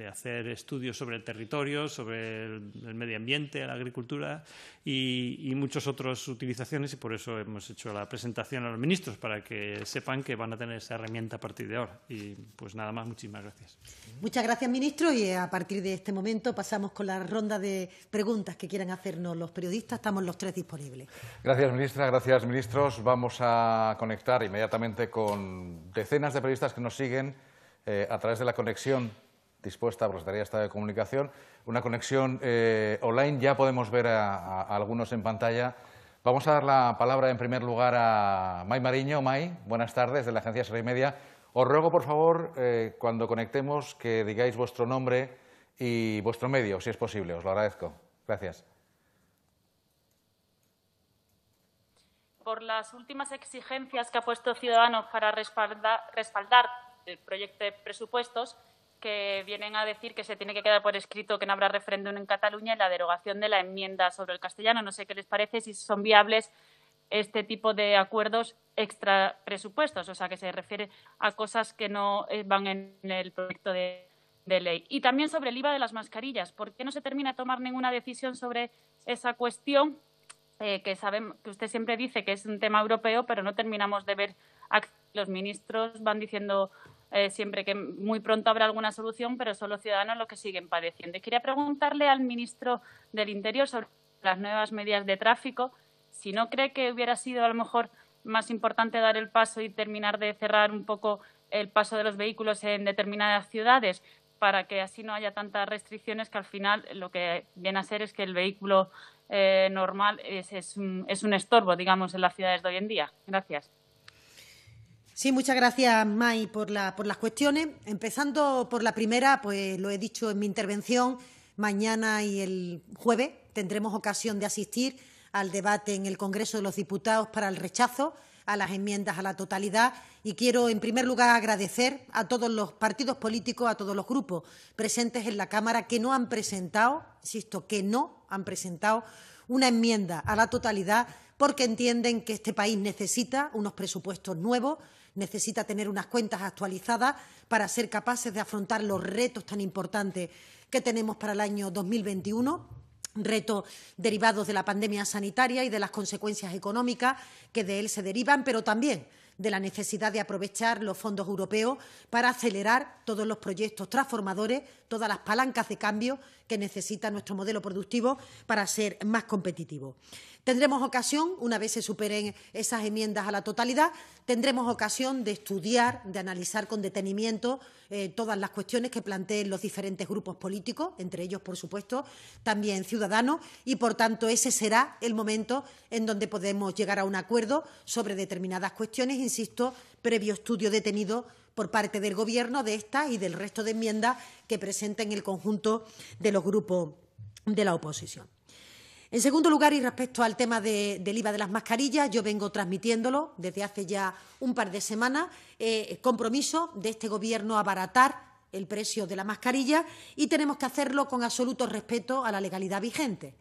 hacer estudios sobre el territorio, sobre el, medio ambiente, la agricultura y, y, muchas otras utilizaciones y por eso hemos hecho la presentación a los ministros para que sepan que van a tener esa herramienta a partir de ahora. Y pues nada más, muchísimas gracias. Muchas gracias, ministro. Y a partir de este momento pasamos con la ronda de preguntas que quieran hacernos los periodistas. Estamos los tres disponibles. Gracias, ministra. Gracias, ministros. Vamos a conectar inmediatamente con decenas de periodistas que nos siguen eh, a través de la conexión dispuesta por la Secretaría de de Comunicación, una conexión eh, online. Ya podemos ver a, algunos en pantalla. Vamos a dar la palabra en primer lugar a May Mariño. May, buenas tardes, de la agencia Serie Media. Os ruego, por favor, eh, cuando conectemos, que digáis vuestro nombre y vuestro medio, si es posible. Os lo agradezco. Gracias. por las últimas exigencias que ha puesto Ciudadanos para respaldar, el proyecto de presupuestos, que vienen a decir que se tiene que quedar por escrito que no habrá referéndum en Cataluña y la derogación de la enmienda sobre el castellano. No sé qué les parece si son viables este tipo de acuerdos extra presupuestos, o sea, que se refiere a cosas que no eh, van en el proyecto de, de ley. Y también sobre el IVA de las mascarillas. ¿Por qué no se termina de tomar ninguna decisión sobre esa cuestión eh, que, saben, que usted siempre dice que es un tema europeo, pero no terminamos de ver. Los ministros van diciendo eh, siempre que muy pronto habrá alguna solución, pero son los ciudadanos los que siguen padeciendo. quería preguntarle al ministro del Interior sobre las nuevas medidas de tráfico, si no cree que hubiera sido a lo mejor más importante dar el paso y terminar de cerrar un poco el paso de los vehículos en determinadas ciudades para que así no haya tantas restricciones que al final lo que viene a ser es que el vehículo eh, normal es, un, estorbo, digamos, en las ciudades de hoy en día. Gracias. Sí, muchas gracias, May, por, por las cuestiones. Empezando por la primera, pues lo he dicho en mi intervención, mañana y el jueves tendremos ocasión de asistir al debate en el Congreso de los Diputados para el rechazo a las enmiendas a la totalidad y quiero, en primer lugar, agradecer a todos los partidos políticos, a todos los grupos presentes en la Cámara que no han presentado, insisto, que no han presentado una enmienda a la totalidad porque entienden que este país necesita unos presupuestos nuevos, necesita tener unas cuentas actualizadas para ser capaces de afrontar los retos tan importantes que tenemos para el año 2021 retos derivados de la pandemia sanitaria y de las consecuencias económicas que de él se derivan, pero también de la necesidad de aprovechar los fondos europeos para acelerar todos los proyectos transformadores, todas las palancas de cambio que necesita nuestro modelo productivo para ser más competitivo. Tendremos ocasión, una vez se superen esas enmiendas a la totalidad, tendremos ocasión de estudiar, de analizar con detenimiento eh, todas las cuestiones que planteen los diferentes grupos políticos, entre ellos, por supuesto, también ciudadanos, y por tanto ese será el momento en donde podemos llegar a un acuerdo sobre determinadas cuestiones, insisto, previo estudio detenido por parte del Gobierno de esta y del resto de enmiendas que presenten el conjunto de los grupos de la oposición. En segundo lugar, y respecto al tema del IVA de las mascarillas, yo vengo transmitiéndolo desde hace ya un par de semanas, el eh, compromiso de este Gobierno a abaratar el precio de la mascarilla y tenemos que hacerlo con absoluto respeto a la legalidad vigente.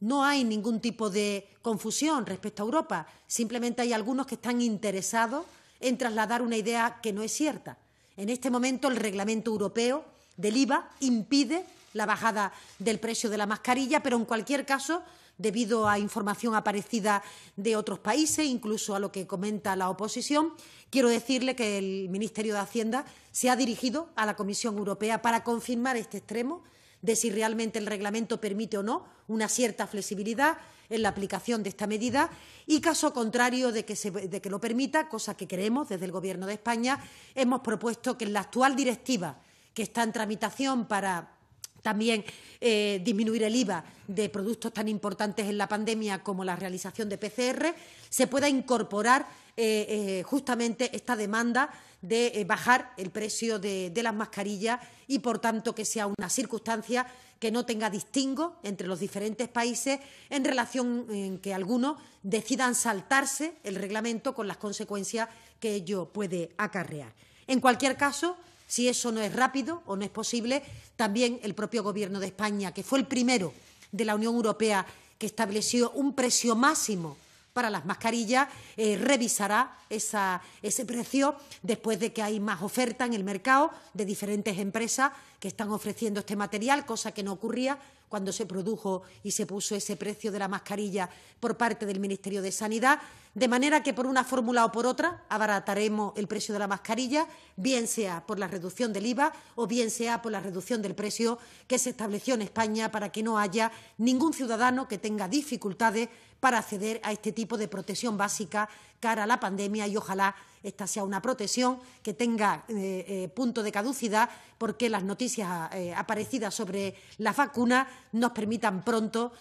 No hay ningún tipo de confusión respecto a Europa, simplemente hay algunos que están interesados en trasladar una idea que no es cierta. En este momento el reglamento europeo del IVA impide la bajada del precio de la mascarilla, pero en cualquier caso, debido a información aparecida de otros países, incluso a lo que comenta la oposición, quiero decirle que el Ministerio de Hacienda se ha dirigido a la Comisión Europea para confirmar este extremo de si realmente el reglamento permite o no una cierta flexibilidad en la aplicación de esta medida y, caso contrario de que, de que lo permita, cosa que creemos desde el Gobierno de España, hemos propuesto que en la actual directiva que está en tramitación para también eh, disminuir el IVA de productos tan importantes en la pandemia como la realización de PCR, se pueda incorporar eh, eh, justamente esta demanda de bajar el precio de, de las mascarillas y, por tanto, que sea una circunstancia que no tenga distingo entre los diferentes países en relación en que algunos decidan saltarse el reglamento con las consecuencias que ello puede acarrear. En cualquier caso, si eso no es rápido o no es posible, también el propio Gobierno de España, que fue el primero de la Unión Europea que estableció un precio máximo para las mascarillas, eh, revisará ese precio después de que hay más oferta en el mercado de diferentes empresas que están ofreciendo este material, cosa que no ocurría cuando se produjo y se puso ese precio de la mascarilla por parte del Ministerio de Sanidad, de manera que por una fórmula o por otra abarataremos el precio de la mascarilla, bien sea por la reducción del IVA o bien sea por la reducción del precio que se estableció en España para que no haya ningún ciudadano que tenga dificultades para acceder a este tipo de protección básica cara a la pandemia y ojalá esta sea una protección que tenga eh, eh, punto de caducidad porque las noticias eh, aparecidas sobre la vacuna nos permitan pronto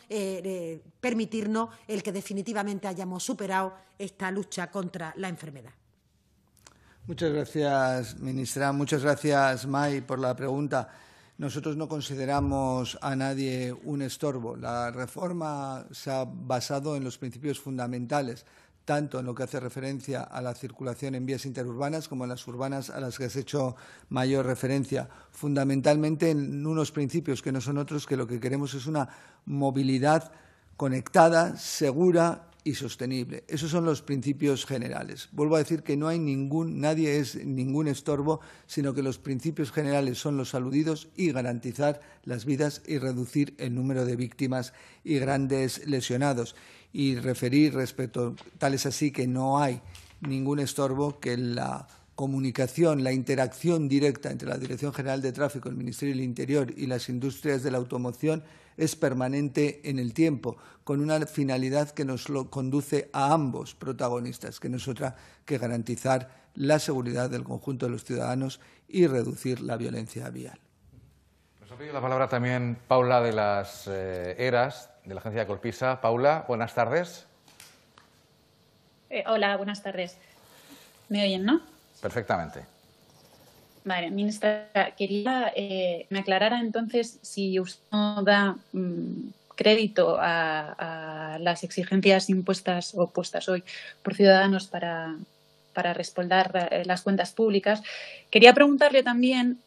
permitirnos el que definitivamente hayamos superado esta lucha contra la enfermedad. Muchas gracias, ministra. Muchas gracias, May, por la pregunta. Nosotros no consideramos a nadie un estorbo. La reforma se ha basado en los principios fundamentales, tanto en lo que hace referencia a la circulación en vías interurbanas como en las urbanas a las que has hecho mayor referencia, fundamentalmente en unos principios que no son otros, que lo que queremos es una movilidad conectada, segura y sostenible. Esos son los principios generales. Vuelvo a decir que no hay ningún, nadie es ningún estorbo, sino que los principios generales son los aludidos y garantizar las vidas y reducir el número de víctimas y grandes lesionados. Y referir respecto, tal es así que no hay ningún estorbo que la comunicación, la interacción directa entre la Dirección General de Tráfico, el Ministerio del Interior y las industrias de la automoción es permanente en el tiempo, con una finalidad que nos lo conduce a ambos protagonistas, que no es otra que garantizar la seguridad del conjunto de los ciudadanos y reducir la violencia vial. Nos ha pedido la palabra también Paula de las eh, Eras, de la agencia de Colpisa. Paula, buenas tardes. Eh, hola, buenas tardes. ¿Me oyen, no? perfectamente. Vale, ministra, quería eh, me aclarara entonces si usted no da mm, crédito a, las exigencias impuestas o puestas hoy por ciudadanos para, respaldar eh, las cuentas públicas. Quería preguntarle también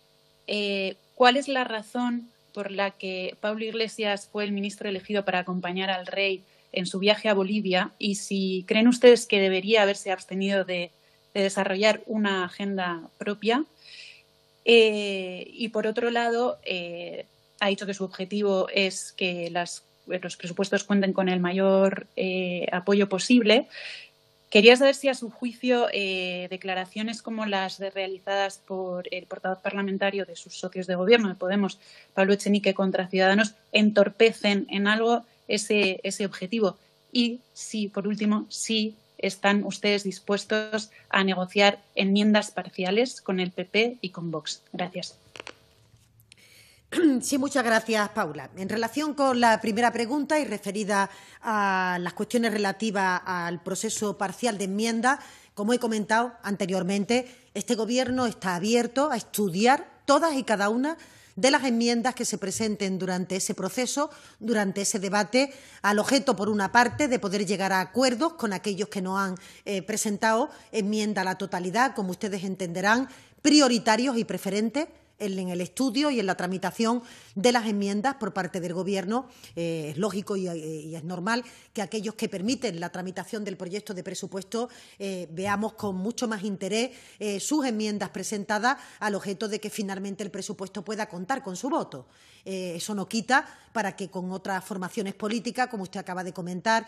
eh, cuál es la razón por la que Pablo Iglesias fue el ministro elegido para acompañar al rey en su viaje a Bolivia y si creen ustedes que debería haberse abstenido de desarrollar una agenda propia. Eh, y por otro lado, eh, ha dicho que su objetivo es que los presupuestos cuenten con el mayor eh, apoyo posible. Quería saber si, a su juicio, declaraciones como las realizadas por el portavoz parlamentario de sus socios de gobierno de Podemos, Pablo Echenique, contra Ciudadanos, entorpecen en algo ese, ese objetivo. Y, si, por último, si están ustedes dispuestos a negociar enmiendas parciales con el PP y con Vox. Gracias. Sí, muchas gracias, Paula. En relación con la primera pregunta y referida a las cuestiones relativas al proceso parcial de enmienda, como he comentado anteriormente, este Gobierno está abierto a estudiar todas y cada una de las enmiendas que se presenten durante ese proceso, durante ese debate, al objeto, por una parte, de poder llegar a acuerdos con aquellos que no han eh, presentado enmienda a la totalidad, como ustedes entenderán, prioritarios y preferentes en el estudio y en la tramitación de las enmiendas por parte del Gobierno. Eh, es lógico y, es normal que aquellos que permiten la tramitación del proyecto de presupuesto eh, veamos con mucho más interés eh, sus enmiendas presentadas al objeto de que finalmente el presupuesto pueda contar con su voto. eso no quita para que con otras formaciones políticas, como usted acaba de comentar,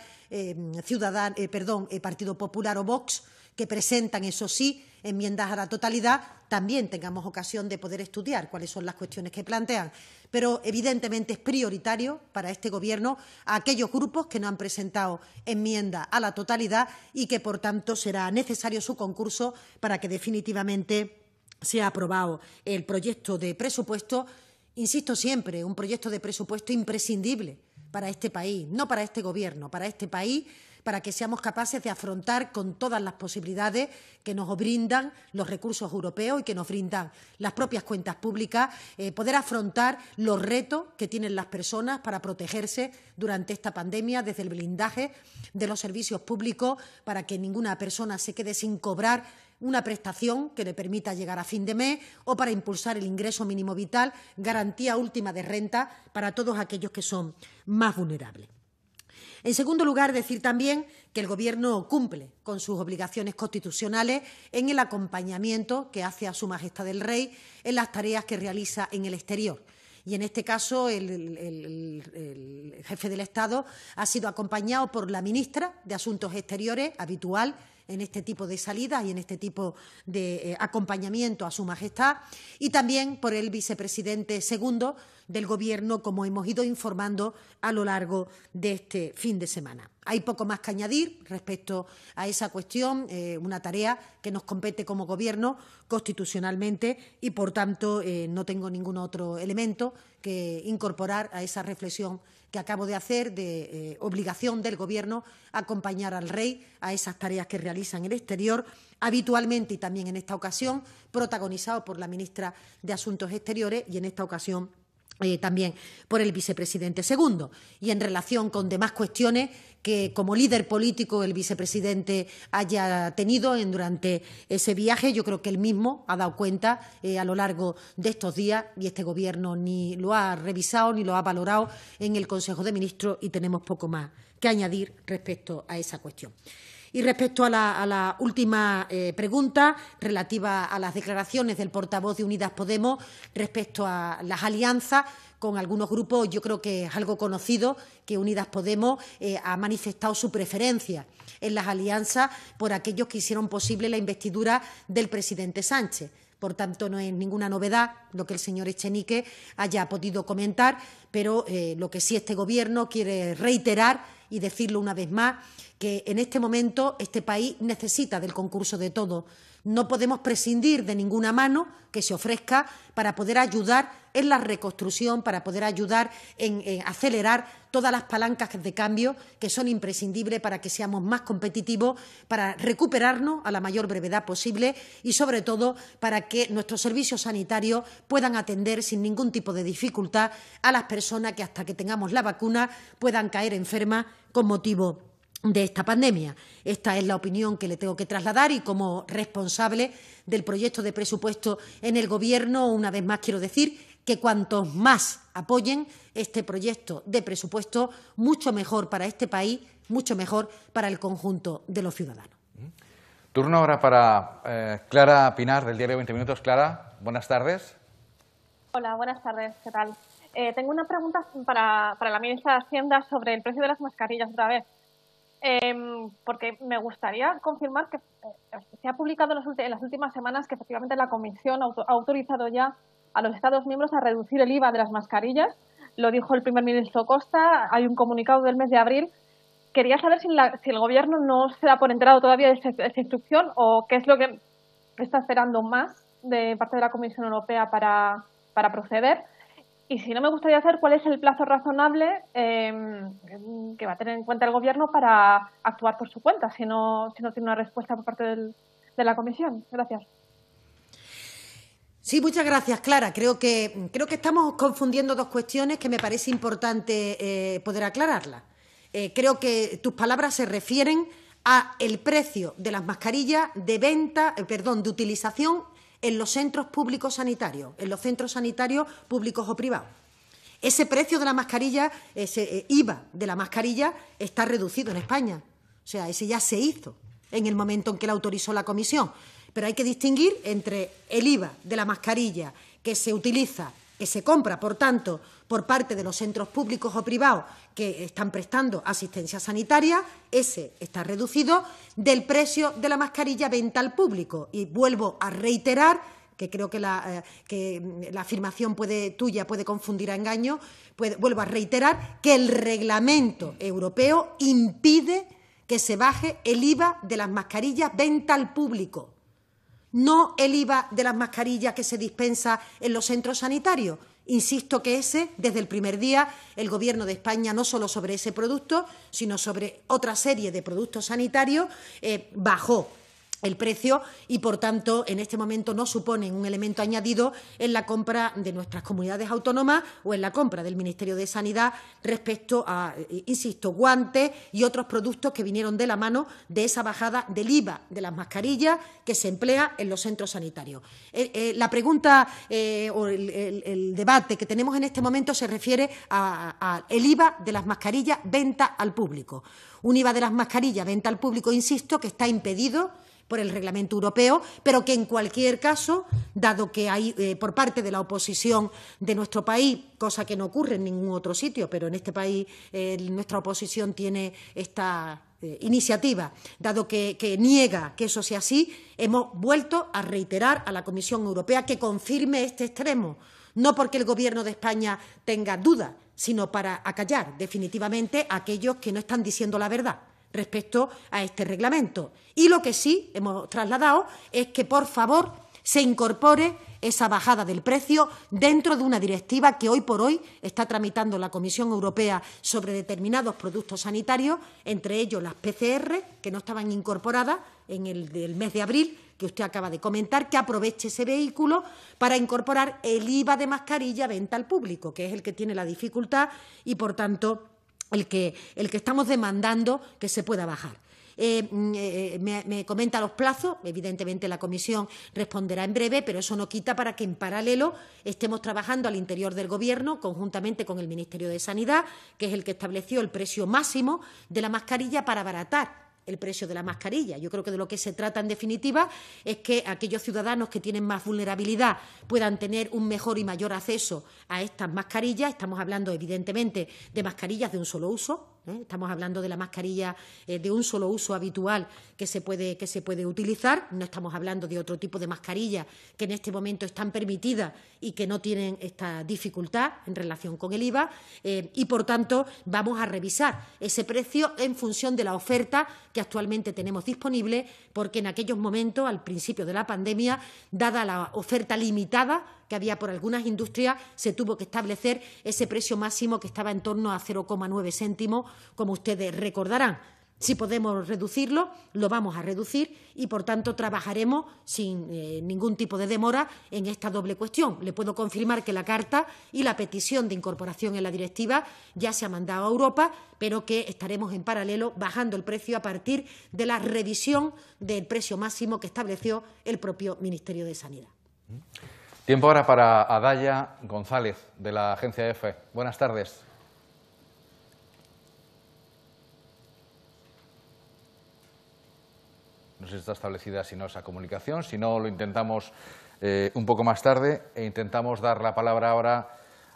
Ciudadan, perdón, Partido Popular o Vox, que presentan, eso sí, enmiendas a la totalidad, también tengamos ocasión de poder estudiar cuáles son las cuestiones que plantean. Pero evidentemente es prioritario para este Gobierno a aquellos grupos que no han presentado enmienda a la totalidad y que, por tanto, será necesario su concurso para que definitivamente sea aprobado el proyecto de presupuesto. Insisto siempre, un proyecto de presupuesto imprescindible para este país, no para este Gobierno, para este país para que seamos capaces de afrontar con todas las posibilidades que nos brindan los recursos europeos y que nos brindan las propias cuentas públicas, eh, poder afrontar los retos que tienen las personas para protegerse durante esta pandemia, desde el blindaje de los servicios públicos, para que ninguna persona se quede sin cobrar una prestación que le permita llegar a fin de mes o para impulsar el ingreso mínimo vital, garantía última de renta para todos aquellos que son más vulnerables. En segundo lugar, decir también que el Gobierno cumple con sus obligaciones constitucionales en el acompañamiento que hace a Su Majestad el Rey en las tareas que realiza en el exterior y en este caso el, jefe del Estado ha sido acompañado por la ministra de Asuntos Exteriores habitual en este tipo de salidas y en este tipo de eh, acompañamiento a Su Majestad, y también por el vicepresidente segundo del Gobierno, como hemos ido informando a lo largo de este fin de semana. Hay poco más que añadir respecto a esa cuestión, eh, una tarea que nos compete como Gobierno constitucionalmente y, por tanto, eh, no tengo ningún otro elemento que incorporar a esa reflexión que acabo de hacer de eh, obligación del Gobierno acompañar al Rey a esas tareas que realiza en el exterior, habitualmente y también en esta ocasión protagonizado por la ministra de Asuntos Exteriores y en esta ocasión eh, también por el vicepresidente segundo. Y en relación con demás cuestiones que como líder político el vicepresidente haya tenido en, durante ese viaje, yo creo que él mismo ha dado cuenta eh, a lo largo de estos días y este Gobierno ni lo ha revisado ni lo ha valorado en el Consejo de Ministros y tenemos poco más que añadir respecto a esa cuestión. Y respecto a la, última eh, pregunta, relativa a las declaraciones del portavoz de Unidas Podemos respecto a las alianzas, con algunos grupos, yo creo que es algo conocido que Unidas Podemos eh, ha manifestado su preferencia en las alianzas por aquellos que hicieron posible la investidura del presidente Sánchez. Por tanto, no es ninguna novedad lo que el señor Echenique haya podido comentar, pero eh, lo que sí este Gobierno quiere reiterar y decirlo una vez más que en este momento este país necesita del concurso de todos. No podemos prescindir de ninguna mano que se ofrezca para poder ayudar en la reconstrucción, para poder ayudar en, en acelerar todas las palancas de cambio que son imprescindibles para que seamos más competitivos, para recuperarnos a la mayor brevedad posible y, sobre todo, para que nuestros servicios sanitarios puedan atender sin ningún tipo de dificultad a las personas que, hasta que tengamos la vacuna, puedan caer enfermas con motivo de esta pandemia. Esta es la opinión que le tengo que trasladar y como responsable del proyecto de presupuesto en el Gobierno, una vez más quiero decir que cuantos más apoyen este proyecto de presupuesto, mucho mejor para este país, mucho mejor para el conjunto de los ciudadanos. Mm. Turno ahora para eh, Clara Pinar del diario 20 Minutos. Clara, buenas tardes. Hola, buenas tardes. ¿Qué tal? Eh, tengo una pregunta para la ministra de Hacienda sobre el precio de las mascarillas otra vez eh, porque me gustaría confirmar que eh, se ha publicado en, las últimas semanas que efectivamente la Comisión ha autorizado ya a los Estados miembros a reducir el IVA de las mascarillas. Lo dijo el primer ministro Costa, hay un comunicado del mes de abril. Quería saber si, el Gobierno no se da por enterado todavía de esta instrucción o qué es lo que está esperando más de parte de la Comisión Europea para proceder. Y si no me gustaría saber cuál es el plazo razonable em, que va a tener en cuenta el Gobierno para actuar por su cuenta, si no, si no tiene una respuesta por parte de la Comisión. Gracias. Sí, muchas gracias, Clara. Creo que, creo que estamos confundiendo dos cuestiones que me parece importante eh, poder aclararlas. Eh, creo que tus palabras se refieren a el precio de las mascarillas de venta, eh, perdón, de utilización en los centros públicos sanitarios, en los centros sanitarios públicos o privados. Ese precio de la mascarilla, ese eh, IVA de la mascarilla, está reducido en España. O sea, ese ya se hizo en el momento en que la autorizó la Comisión. Pero hay que distinguir entre el IVA de la mascarilla que se utiliza que se compra, por tanto, por parte de los centros públicos o privados que están prestando asistencia sanitaria, ese está reducido del precio de la mascarilla venta al público. Y vuelvo a reiterar que creo que la, eh, mm, afirmación puede, tuya puede confundir a engaño, vuelvo a reiterar que el reglamento europeo impide que se baje el IVA de las mascarillas venta al público no el IVA de las mascarillas que se dispensa en los centros sanitarios. Insisto que ese, desde el primer día, el Gobierno de España, no solo sobre ese producto, sino sobre otra serie de productos sanitarios, eh, bajó el precio y, por tanto, en este momento no suponen un elemento añadido en la compra de nuestras comunidades autónomas o en la compra del Ministerio de Sanidad respecto a, eh, insisto, guantes y otros productos que vinieron de la mano de esa bajada del IVA de las mascarillas que se emplea en los centros sanitarios. Eh, eh, la pregunta o el, debate que tenemos en este momento se refiere al IVA de las mascarillas venta al público. Un IVA de las mascarillas venta al público, insisto, que está impedido por el reglamento europeo, pero que en cualquier caso, dado que hay eh, por parte de la oposición de nuestro país, cosa que no ocurre en ningún otro sitio, pero en este país eh, nuestra oposición tiene esta eh, iniciativa, dado que, que, niega que eso sea así, hemos vuelto a reiterar a la Comisión Europea que confirme este extremo, no porque el Gobierno de España tenga dudas, sino para acallar definitivamente a aquellos que no están diciendo la verdad respecto a este reglamento. Y lo que sí hemos trasladado es que, por favor, se incorpore esa bajada del precio dentro de una directiva que hoy por hoy está tramitando la Comisión Europea sobre determinados productos sanitarios, entre ellos las PCR, que no estaban incorporadas en el del mes de abril, que usted acaba de comentar, que aproveche ese vehículo para incorporar el IVA de mascarilla venta al público, que es el que tiene la dificultad y, por tanto, el que, estamos demandando que se pueda bajar. Eh, mm, eh, eh, me, me, comenta los plazos, evidentemente la comisión responderá en breve, pero eso no quita para que en paralelo estemos trabajando al interior del Gobierno, conjuntamente con el Ministerio de Sanidad, que es el que estableció el precio máximo de la mascarilla para abaratar el precio de la mascarilla. Yo creo que de lo que se trata en definitiva es que aquellos ciudadanos que tienen más vulnerabilidad puedan tener un mejor y mayor acceso a estas mascarillas. Estamos hablando evidentemente de mascarillas de un solo uso, Estamos hablando de la mascarilla eh, de un solo uso habitual que se, puede, utilizar, no estamos hablando de otro tipo de mascarillas que en este momento están permitidas y que no tienen esta dificultad en relación con el IVA eh, y, por tanto, vamos a revisar ese precio en función de la oferta que actualmente tenemos disponible, porque en aquellos momentos, al principio de la pandemia, dada la oferta limitada, que había por algunas industrias, se tuvo que establecer ese precio máximo que estaba en torno a 0,9 céntimos, como ustedes recordarán. Si podemos reducirlo, lo vamos a reducir y, por tanto, trabajaremos sin eh, ningún tipo de demora en esta doble cuestión. Le puedo confirmar que la carta y la petición de incorporación en la directiva ya se ha mandado a Europa, pero que estaremos en paralelo bajando el precio a partir de la revisión del precio máximo que estableció el propio Ministerio de Sanidad. Mm. Tiempo ahora para Adaya González, de la agencia EFE. Buenas tardes. No sé si está establecida si esa comunicación, si no lo intentamos eh, un poco más tarde e intentamos dar la palabra ahora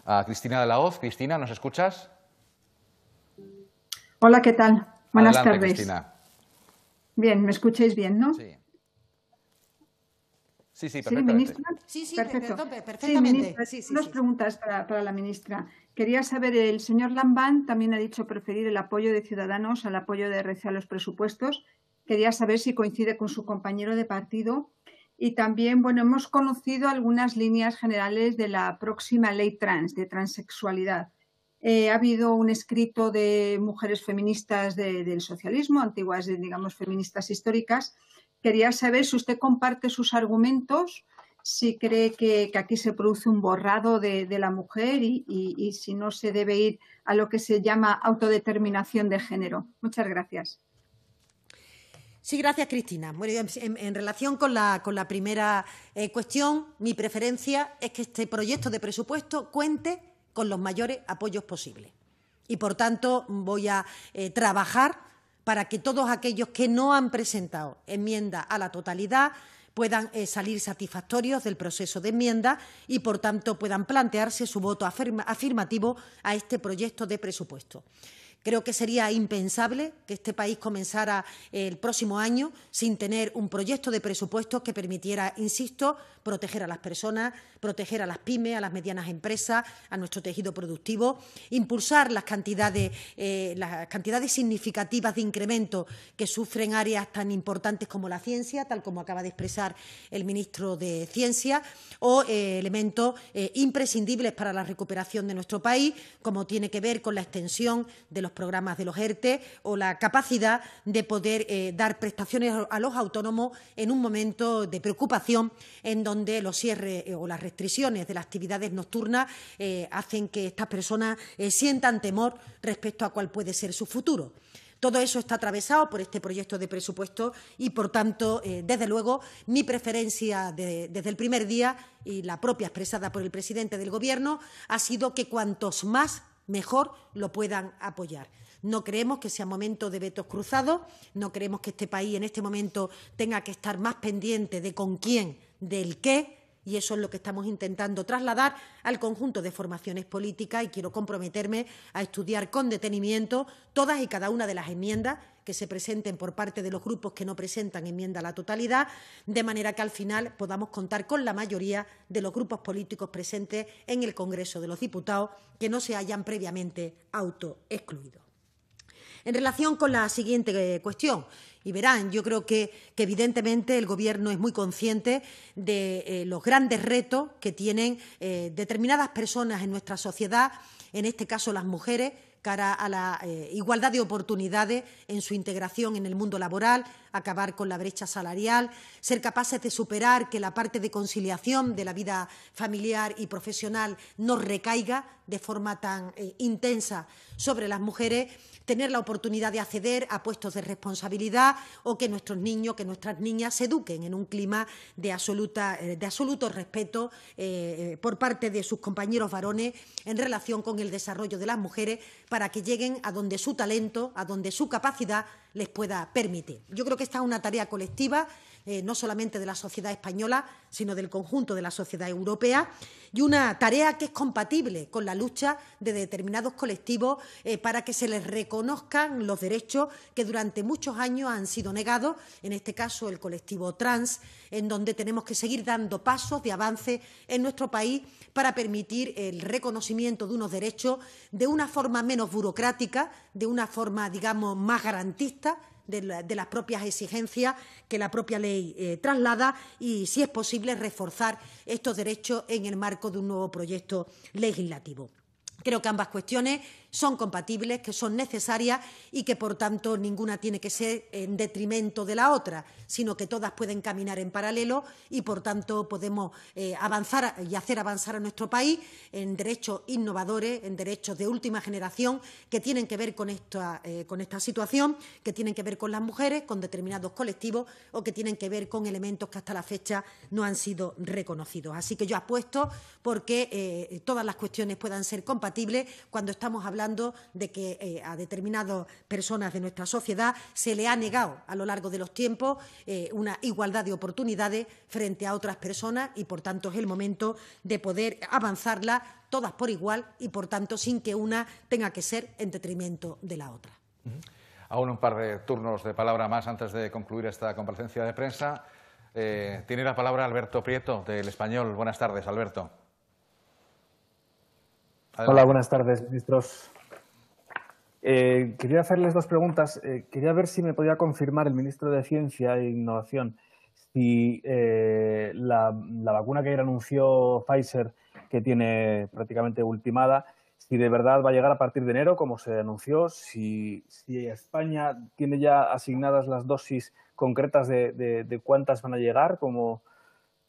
a Cristina de la Hoz. Cristina, ¿nos escuchas? Hola, ¿qué tal? Buenas tardes. Bien, ¿me escucháis bien, no? Sí. Sí, sí, ¿Sí, Sí, sí, Perfecto. perfectamente. Sí, ministra, preguntas para, la ministra. Quería saber, el señor Lambán también ha dicho preferir el apoyo de Ciudadanos al apoyo de RC a los presupuestos. Quería saber si coincide con su compañero de partido. Y también, bueno, hemos conocido algunas líneas generales de la próxima ley trans, de transexualidad. Eh, ha habido un escrito de mujeres feministas del socialismo, antiguas, digamos, feministas históricas, Quería saber si usted comparte sus argumentos, si cree que, aquí se produce un borrado de, la mujer y, si no se debe ir a lo que se llama autodeterminación de género. Muchas gracias. Sí, gracias, Cristina. en, relación con la, primera eh, cuestión, mi preferencia es que este proyecto de presupuesto cuente con los mayores apoyos posibles. Y, por tanto, voy a eh, trabajar para que todos aquellos que no han presentado enmienda a la totalidad puedan eh, salir satisfactorios del proceso de enmienda y, por tanto, puedan plantearse su voto afirmativo a este proyecto de presupuesto. Creo que sería impensable que este país comenzara eh, el próximo año sin tener un proyecto de presupuestos que permitiera, insisto, proteger a las personas, proteger a las pymes, a las medianas empresas, a nuestro tejido productivo, impulsar las cantidades, eh, las cantidades significativas de incremento que sufren áreas tan importantes como la ciencia, tal como acaba de expresar el ministro de Ciencia, o eh, elementos imprescindibles para la recuperación de nuestro país, como tiene que ver con la extensión de los programas de los ERTE o la capacidad de poder eh, dar prestaciones a los autónomos en un momento de preocupación en donde los cierres eh, o las restricciones de las actividades nocturnas eh, hacen que estas personas sientan temor respecto a cuál puede ser su futuro. Todo eso está atravesado por este proyecto de presupuesto y, por tanto, desde luego, mi preferencia desde el primer día y la propia expresada por el presidente del Gobierno ha sido que cuantos más mejor lo puedan apoyar. No creemos que sea momento de vetos cruzados, no creemos que este país en este momento tenga que estar más pendiente de con quién, del qué, y eso es lo que estamos intentando trasladar al conjunto de formaciones políticas y quiero comprometerme a estudiar con detenimiento todas y cada una de las enmiendas que se presenten por parte de los grupos que no presentan enmienda a la totalidad, de manera que al final podamos contar con la mayoría de los grupos políticos presentes en el Congreso de los Diputados que no se hayan previamente autoexcluido. En relación con la siguiente eh, cuestión, y verán, yo creo que, evidentemente el Gobierno es muy consciente de eh, los grandes retos que tienen eh, determinadas personas en nuestra sociedad, en este caso las mujeres, cara a la eh, igualdad de oportunidades en su integración en el mundo laboral, acabar con la brecha salarial, ser capaces de superar que la parte de conciliación de la vida familiar y profesional no recaiga de forma tan eh, intensa sobre las mujeres, tener la oportunidad de acceder a puestos de responsabilidad o que nuestros niños, que nuestras niñas se eduquen en un clima de, eh, absoluto respeto por parte de sus compañeros varones en relación con el desarrollo de las mujeres para que lleguen a donde su talento, a donde su capacidad les pueda permitir. Yo creo que esta es una tarea colectiva eh, no solamente de la sociedad española, sino del conjunto de la sociedad europea, y una tarea que es compatible con la lucha de determinados colectivos eh, para que se les reconozcan los derechos que durante muchos años han sido negados, en este caso el colectivo trans, en donde tenemos que seguir dando pasos de avance en nuestro país para permitir el reconocimiento de unos derechos de una forma menos burocrática, de una forma, digamos, más garantista de, las propias exigencias que la propia ley eh, traslada y, si es posible, reforzar estos derechos en el marco de un nuevo proyecto legislativo. Creo que ambas cuestiones son compatibles, que son necesarias y que, por tanto, ninguna tiene que ser en detrimento de la otra, sino que todas pueden caminar en paralelo y, por tanto, podemos eh, avanzar y hacer avanzar a nuestro país en derechos innovadores, en derechos de última generación que tienen que ver eh, con esta, situación, que tienen que ver con las mujeres, con determinados colectivos o que tienen que ver con elementos que hasta la fecha no han sido reconocidos. Así que yo apuesto porque eh, todas las cuestiones puedan ser compatibles cuando estamos hablando hablando de que eh, a determinadas personas de nuestra sociedad se le ha negado a lo largo de los tiempos eh, una igualdad de oportunidades frente a otras personas y, por tanto, es el momento de poder avanzarla todas por igual y, por tanto, sin que una tenga que ser en detrimento de la otra. Aún un par de turnos de palabra más antes de concluir esta comparecencia de prensa. Eh, tiene la palabra Alberto Prieto, del Español. Buenas tardes, Alberto. Hola, buenas tardes, ministros. Eh, quería hacerles dos preguntas. Eh, quería ver si me podía confirmar el ministro de Ciencia e Innovación si eh, la, vacuna que ayer anunció Pfizer, que tiene prácticamente ultimada, si de verdad va a llegar a partir de enero, como se anunció, si, si España tiene ya asignadas las dosis concretas de cuántas van a llegar, como,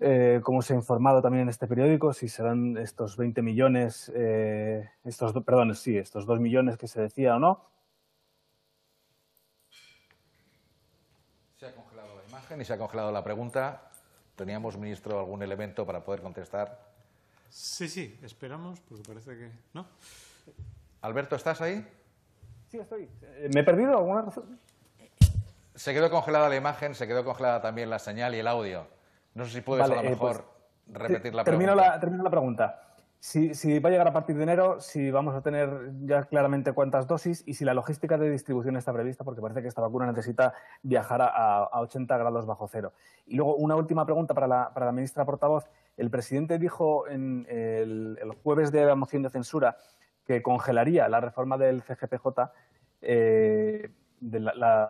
eh, como se ha informado también en este periódico, si serán estos 20 millones, eh, estos, perdón, sí, estos 2 millones que se decía o no. Se ha congelado la imagen y se ha congelado la pregunta. ¿Teníamos, ministro, algún elemento para poder contestar? Sí, sí, esperamos, porque parece que no. Alberto, ¿estás ahí? Sí, estoy. Eh, ¿Me he perdido alguna razón? Se quedó congelada la imagen, se quedó congelada también la señal y el audio. No sé si puedes a lo eh, pues mejor repetir la pregunta. Termino la, la pregunta. Si, va a llegar a partir de enero, si vamos a tener ya claramente cuántas dosis y si la logística de distribución está prevista, porque parece que esta vacuna necesita viajar a, 80 grados bajo cero. Y luego, una última pregunta para la, para la ministra portavoz. El presidente dijo en el, jueves de la moción de censura que congelaría la reforma del CGPJ, eh, la,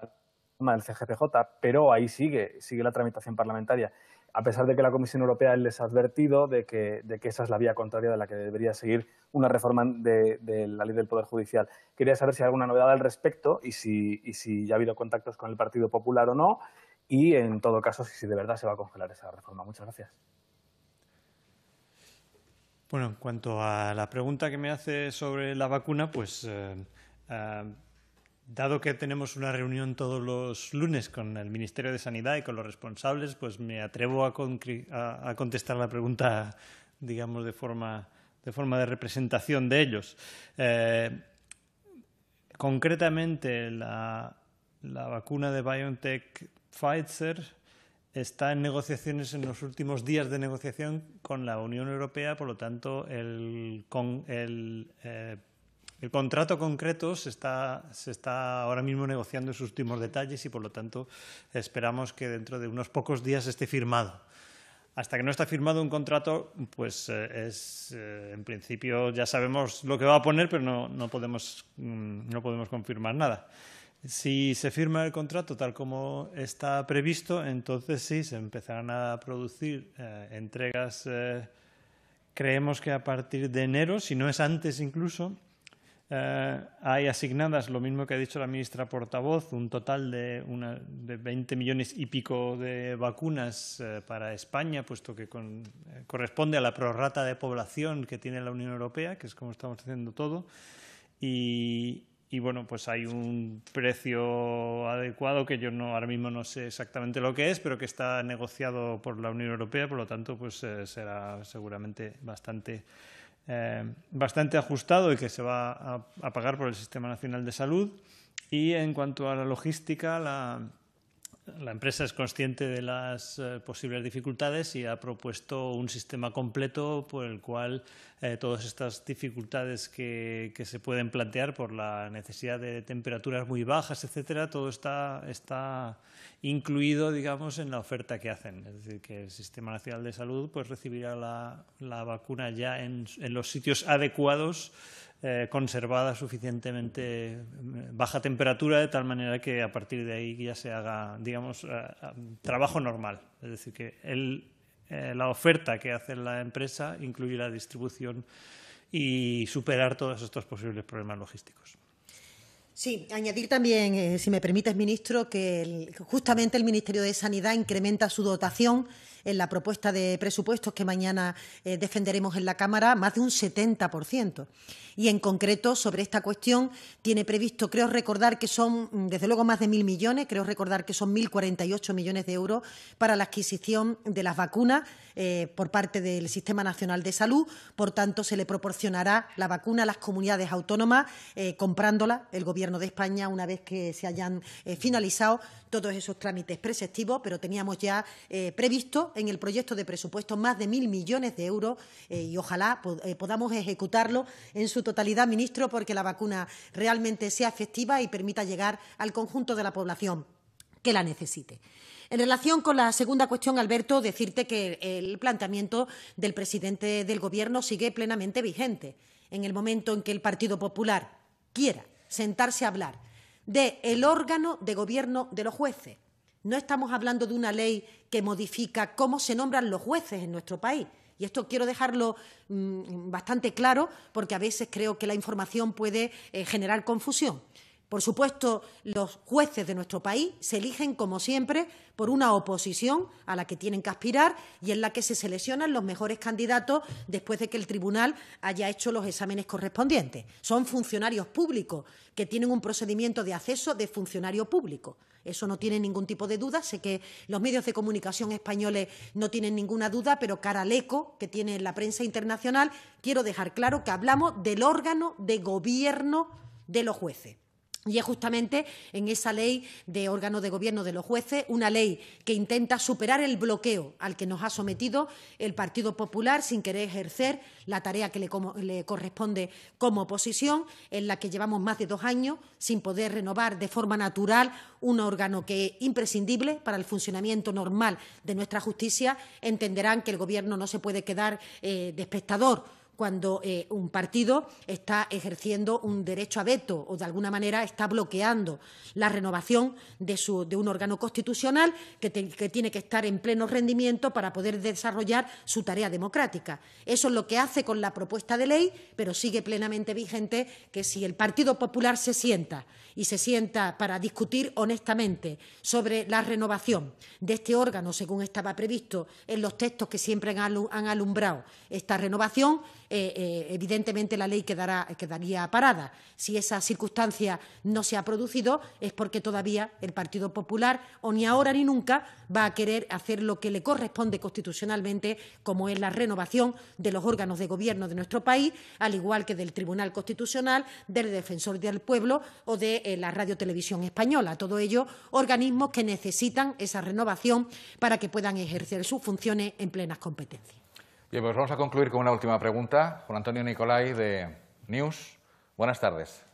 del CGPJ, pero ahí sigue, sigue la tramitación parlamentaria a pesar de que la Comisión Europea les ha advertido de que, esa es la vía contraria de la que debería seguir una reforma de, la ley del Poder Judicial. Quería saber si hay alguna novedad al respecto y si, ya ha habido contactos con el Partido Popular o no, y en todo caso, si de verdad se va a congelar esa reforma. Muchas gracias. Bueno, en cuanto a la pregunta que me hace sobre la vacuna, pues. Eh, eh, Dado que tenemos una reunión todos los lunes con el Ministerio de Sanidad y con los responsables, pues me atrevo a, contestar la pregunta, digamos, de forma de, forma de representación de ellos. Eh, concretamente, la, vacuna de BioNTech Pfizer está en negociaciones en los últimos días de negociación con la Unión Europea, por lo tanto, el, con el eh, el contrato concreto se está, ahora mismo negociando en sus últimos detalles y, por lo tanto, esperamos que dentro de unos pocos días esté firmado. Hasta que no está firmado un contrato, pues eh, es, eh, en principio ya sabemos lo que va a poner, pero no, podemos, mm, no podemos confirmar nada. Si se firma el contrato tal como está previsto, entonces sí, se empezarán a producir eh, entregas, creemos que a partir de enero, si no es antes incluso, eh, hay asignadas, lo mismo que ha dicho la ministra portavoz, un total de, 20 millones y pico de vacunas eh, para España, puesto que eh, corresponde a la prorrata de población que tiene la Unión Europea, que es como estamos haciendo todo. Y, bueno, pues hay un precio adecuado que yo no ahora mismo no sé exactamente lo que es, pero que está negociado por la Unión Europea, por lo tanto, pues será seguramente bastante eh, bastante ajustado y que se va a, pagar por el Sistema Nacional de Salud. Y en cuanto a la logística, la, empresa es consciente de las eh, posibles dificultades y ha propuesto un sistema completo por el cual eh, todas estas dificultades que, se pueden plantear por la necesidad de temperaturas muy bajas, etcétera, todo está, incluido, digamos, en la oferta que hacen. Es decir, que el Sistema Nacional de Salud pues, recibirá la, vacuna ya en, los sitios adecuados eh, conservada suficientemente mm, baja temperatura de tal manera que a partir de ahí ya se haga, digamos, eh, trabajo normal. Es decir, que el, eh, la oferta que hace la empresa incluye la distribución y superar todos estos posibles problemas logísticos. Sí, añadir también, eh, si me permites, ministro, que justamente el Ministerio de Sanidad incrementa su dotación en la propuesta de presupuestos que mañana eh, defenderemos en la Cámara, más de un 70%. Y en concreto, sobre esta cuestión, tiene previsto, creo recordar que son, mm, desde luego, más de mil millones, creo recordar que son 1.048 millones de euros para la adquisición de las vacunas eh, por parte del Sistema Nacional de Salud. Por tanto, se le proporcionará la vacuna a las comunidades autónomas, eh, comprándola el Gobierno de España una vez que se hayan finalizado todos esos trámites preceptivos, pero teníamos ya previsto en el proyecto de presupuesto más de mil millones de euros eh, y ojalá eh, podamos ejecutarlo en su totalidad, ministro, porque la vacuna realmente sea efectiva y permita llegar al conjunto de la población que la necesite. En relación con la segunda cuestión, Alberto, decirte que el planteamiento del presidente del Gobierno sigue plenamente vigente. En el momento en que el Partido Popular quiera sentarse a hablar del órgano de gobierno de los jueces, no estamos hablando de una ley que modifica cómo se nombran los jueces en nuestro país. Y esto quiero dejarlo mm, bastante claro porque a veces creo que la información puede eh, generar confusión. Por supuesto, los jueces de nuestro país se eligen, como siempre, por una oposición a la que tienen que aspirar y en la que se seleccionan los mejores candidatos después de que el tribunal haya hecho los exámenes correspondientes. Son funcionarios públicos que tienen un procedimiento de acceso de funcionario público. Eso no tiene ningún tipo de duda. Sé que los medios de comunicación españoles no tienen ninguna duda, pero cara al eco que tiene la prensa internacional, quiero dejar claro que hablamos del órgano de gobierno de los jueces. Y es justamente en esa ley de órgano de gobierno de los jueces, una ley que intenta superar el bloqueo al que nos ha sometido el Partido Popular sin querer ejercer la tarea que le, corresponde como oposición, en la que llevamos más de dos años sin poder renovar de forma natural un órgano que es imprescindible para el funcionamiento normal de nuestra justicia. Entenderán que el Gobierno no se puede quedar eh, de espectador cuando eh, un partido está ejerciendo un derecho a veto o de alguna manera está bloqueando la renovación de, un órgano constitucional que, que tiene que estar en pleno rendimiento para poder desarrollar su tarea democrática. Eso es lo que hace con la propuesta de ley, pero sigue plenamente vigente que si el Partido Popular se sienta y se sienta para discutir honestamente sobre la renovación de este órgano, según estaba previsto en los textos que siempre han alumbrado esta renovación, eh, eh, evidentemente la ley quedará, quedaría parada. Si esa circunstancia no se ha producido es porque todavía el Partido Popular o ni ahora ni nunca va a querer hacer lo que le corresponde constitucionalmente, como es la renovación de los órganos de gobierno de nuestro país, al igual que del Tribunal Constitucional, del Defensor del Pueblo o de eh, la Radio Televisión Española. Todo ello organismos que necesitan esa renovación para que puedan ejercer sus funciones en plenas competencias. Bien, pues vamos a concluir con una última pregunta. Juan Antonio Nicolai de News. Buenas tardes.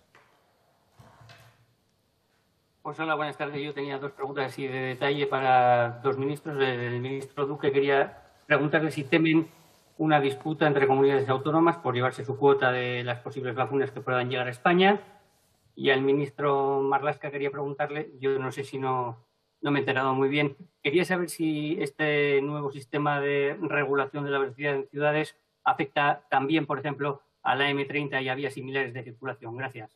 Pues hola, buenas tardes. Yo tenía dos preguntas así de detalle para dos ministros. El ministro Duque quería preguntarle si temen una disputa entre comunidades autónomas por llevarse su cuota de las posibles vacunas que puedan llegar a España. Y al ministro Marlasca quería preguntarle, yo no sé si no no me he enterado muy bien. Quería saber si este nuevo sistema de regulación de la velocidad en ciudades afecta también, por ejemplo, a la M30 y a vías similares de circulación. Gracias.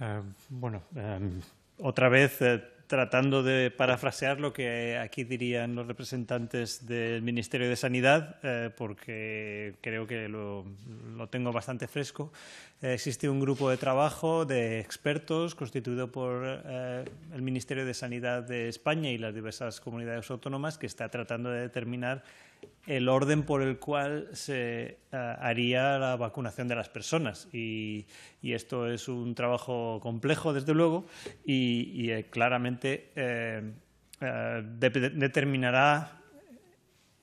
Eh, bueno, em, otra vez eh, tratando de parafrasear lo que aquí dirían los representantes del Ministerio de Sanidad, eh, porque creo que lo, tengo bastante fresco. Eh, existe un grupo de trabajo de expertos constituido por eh, el Ministerio de Sanidad de España y las diversas comunidades autónomas que está tratando de determinar el orden por el cual se haría la vacunación de las personas. Y, esto es un trabajo complejo, desde luego, y, claramente eh, eh, determinará,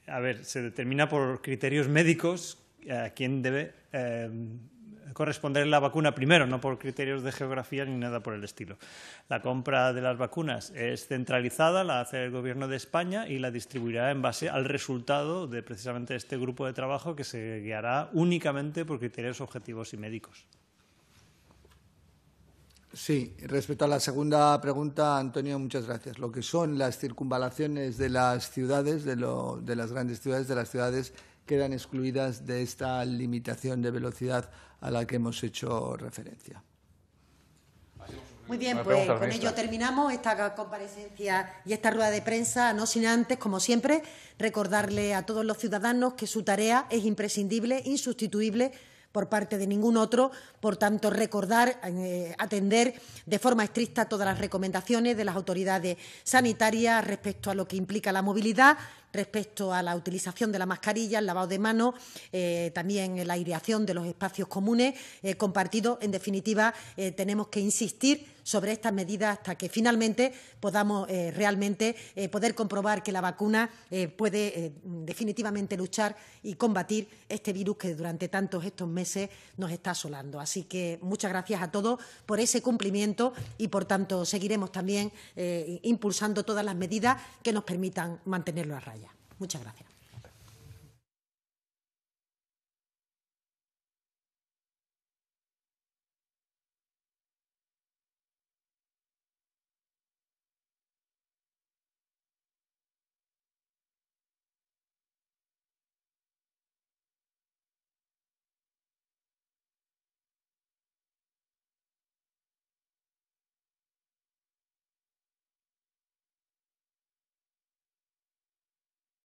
a ver, se determina por criterios médicos eh, a quién debe corresponder la vacuna primero, no por criterios de geografía ni nada por el estilo. La compra de las vacunas es centralizada, la hace el Gobierno de España y la distribuirá en base al resultado de precisamente este grupo de trabajo que se guiará únicamente por criterios objetivos y médicos. Sí, respecto a la segunda pregunta, Antonio, muchas gracias. Lo que son las circunvalaciones de las ciudades, de, las grandes ciudades, de las ciudades quedan excluidas de esta limitación de velocidad a la que hemos hecho referencia. Muy bien, pues con ello terminamos esta comparecencia y esta rueda de prensa, no sin antes, como siempre, recordarle a todos los ciudadanos que su tarea es imprescindible, insustituible por parte de ningún otro. Por tanto, recordar, eh, atender de forma estricta todas las recomendaciones de las autoridades sanitarias respecto a lo que implica la movilidad, respecto a la utilización de la mascarilla, el lavado de manos, eh, también la aireación de los espacios comunes eh, compartidos. En definitiva, eh, tenemos que insistir sobre estas medidas hasta que finalmente podamos realmente poder comprobar que la vacuna puede definitivamente luchar y combatir este virus que durante tantos estos meses nos está asolando. Así que muchas gracias a todos por ese cumplimiento y, por tanto, seguiremos también impulsando todas las medidas que nos permitan mantenerlo a raíz. Muchas gracias.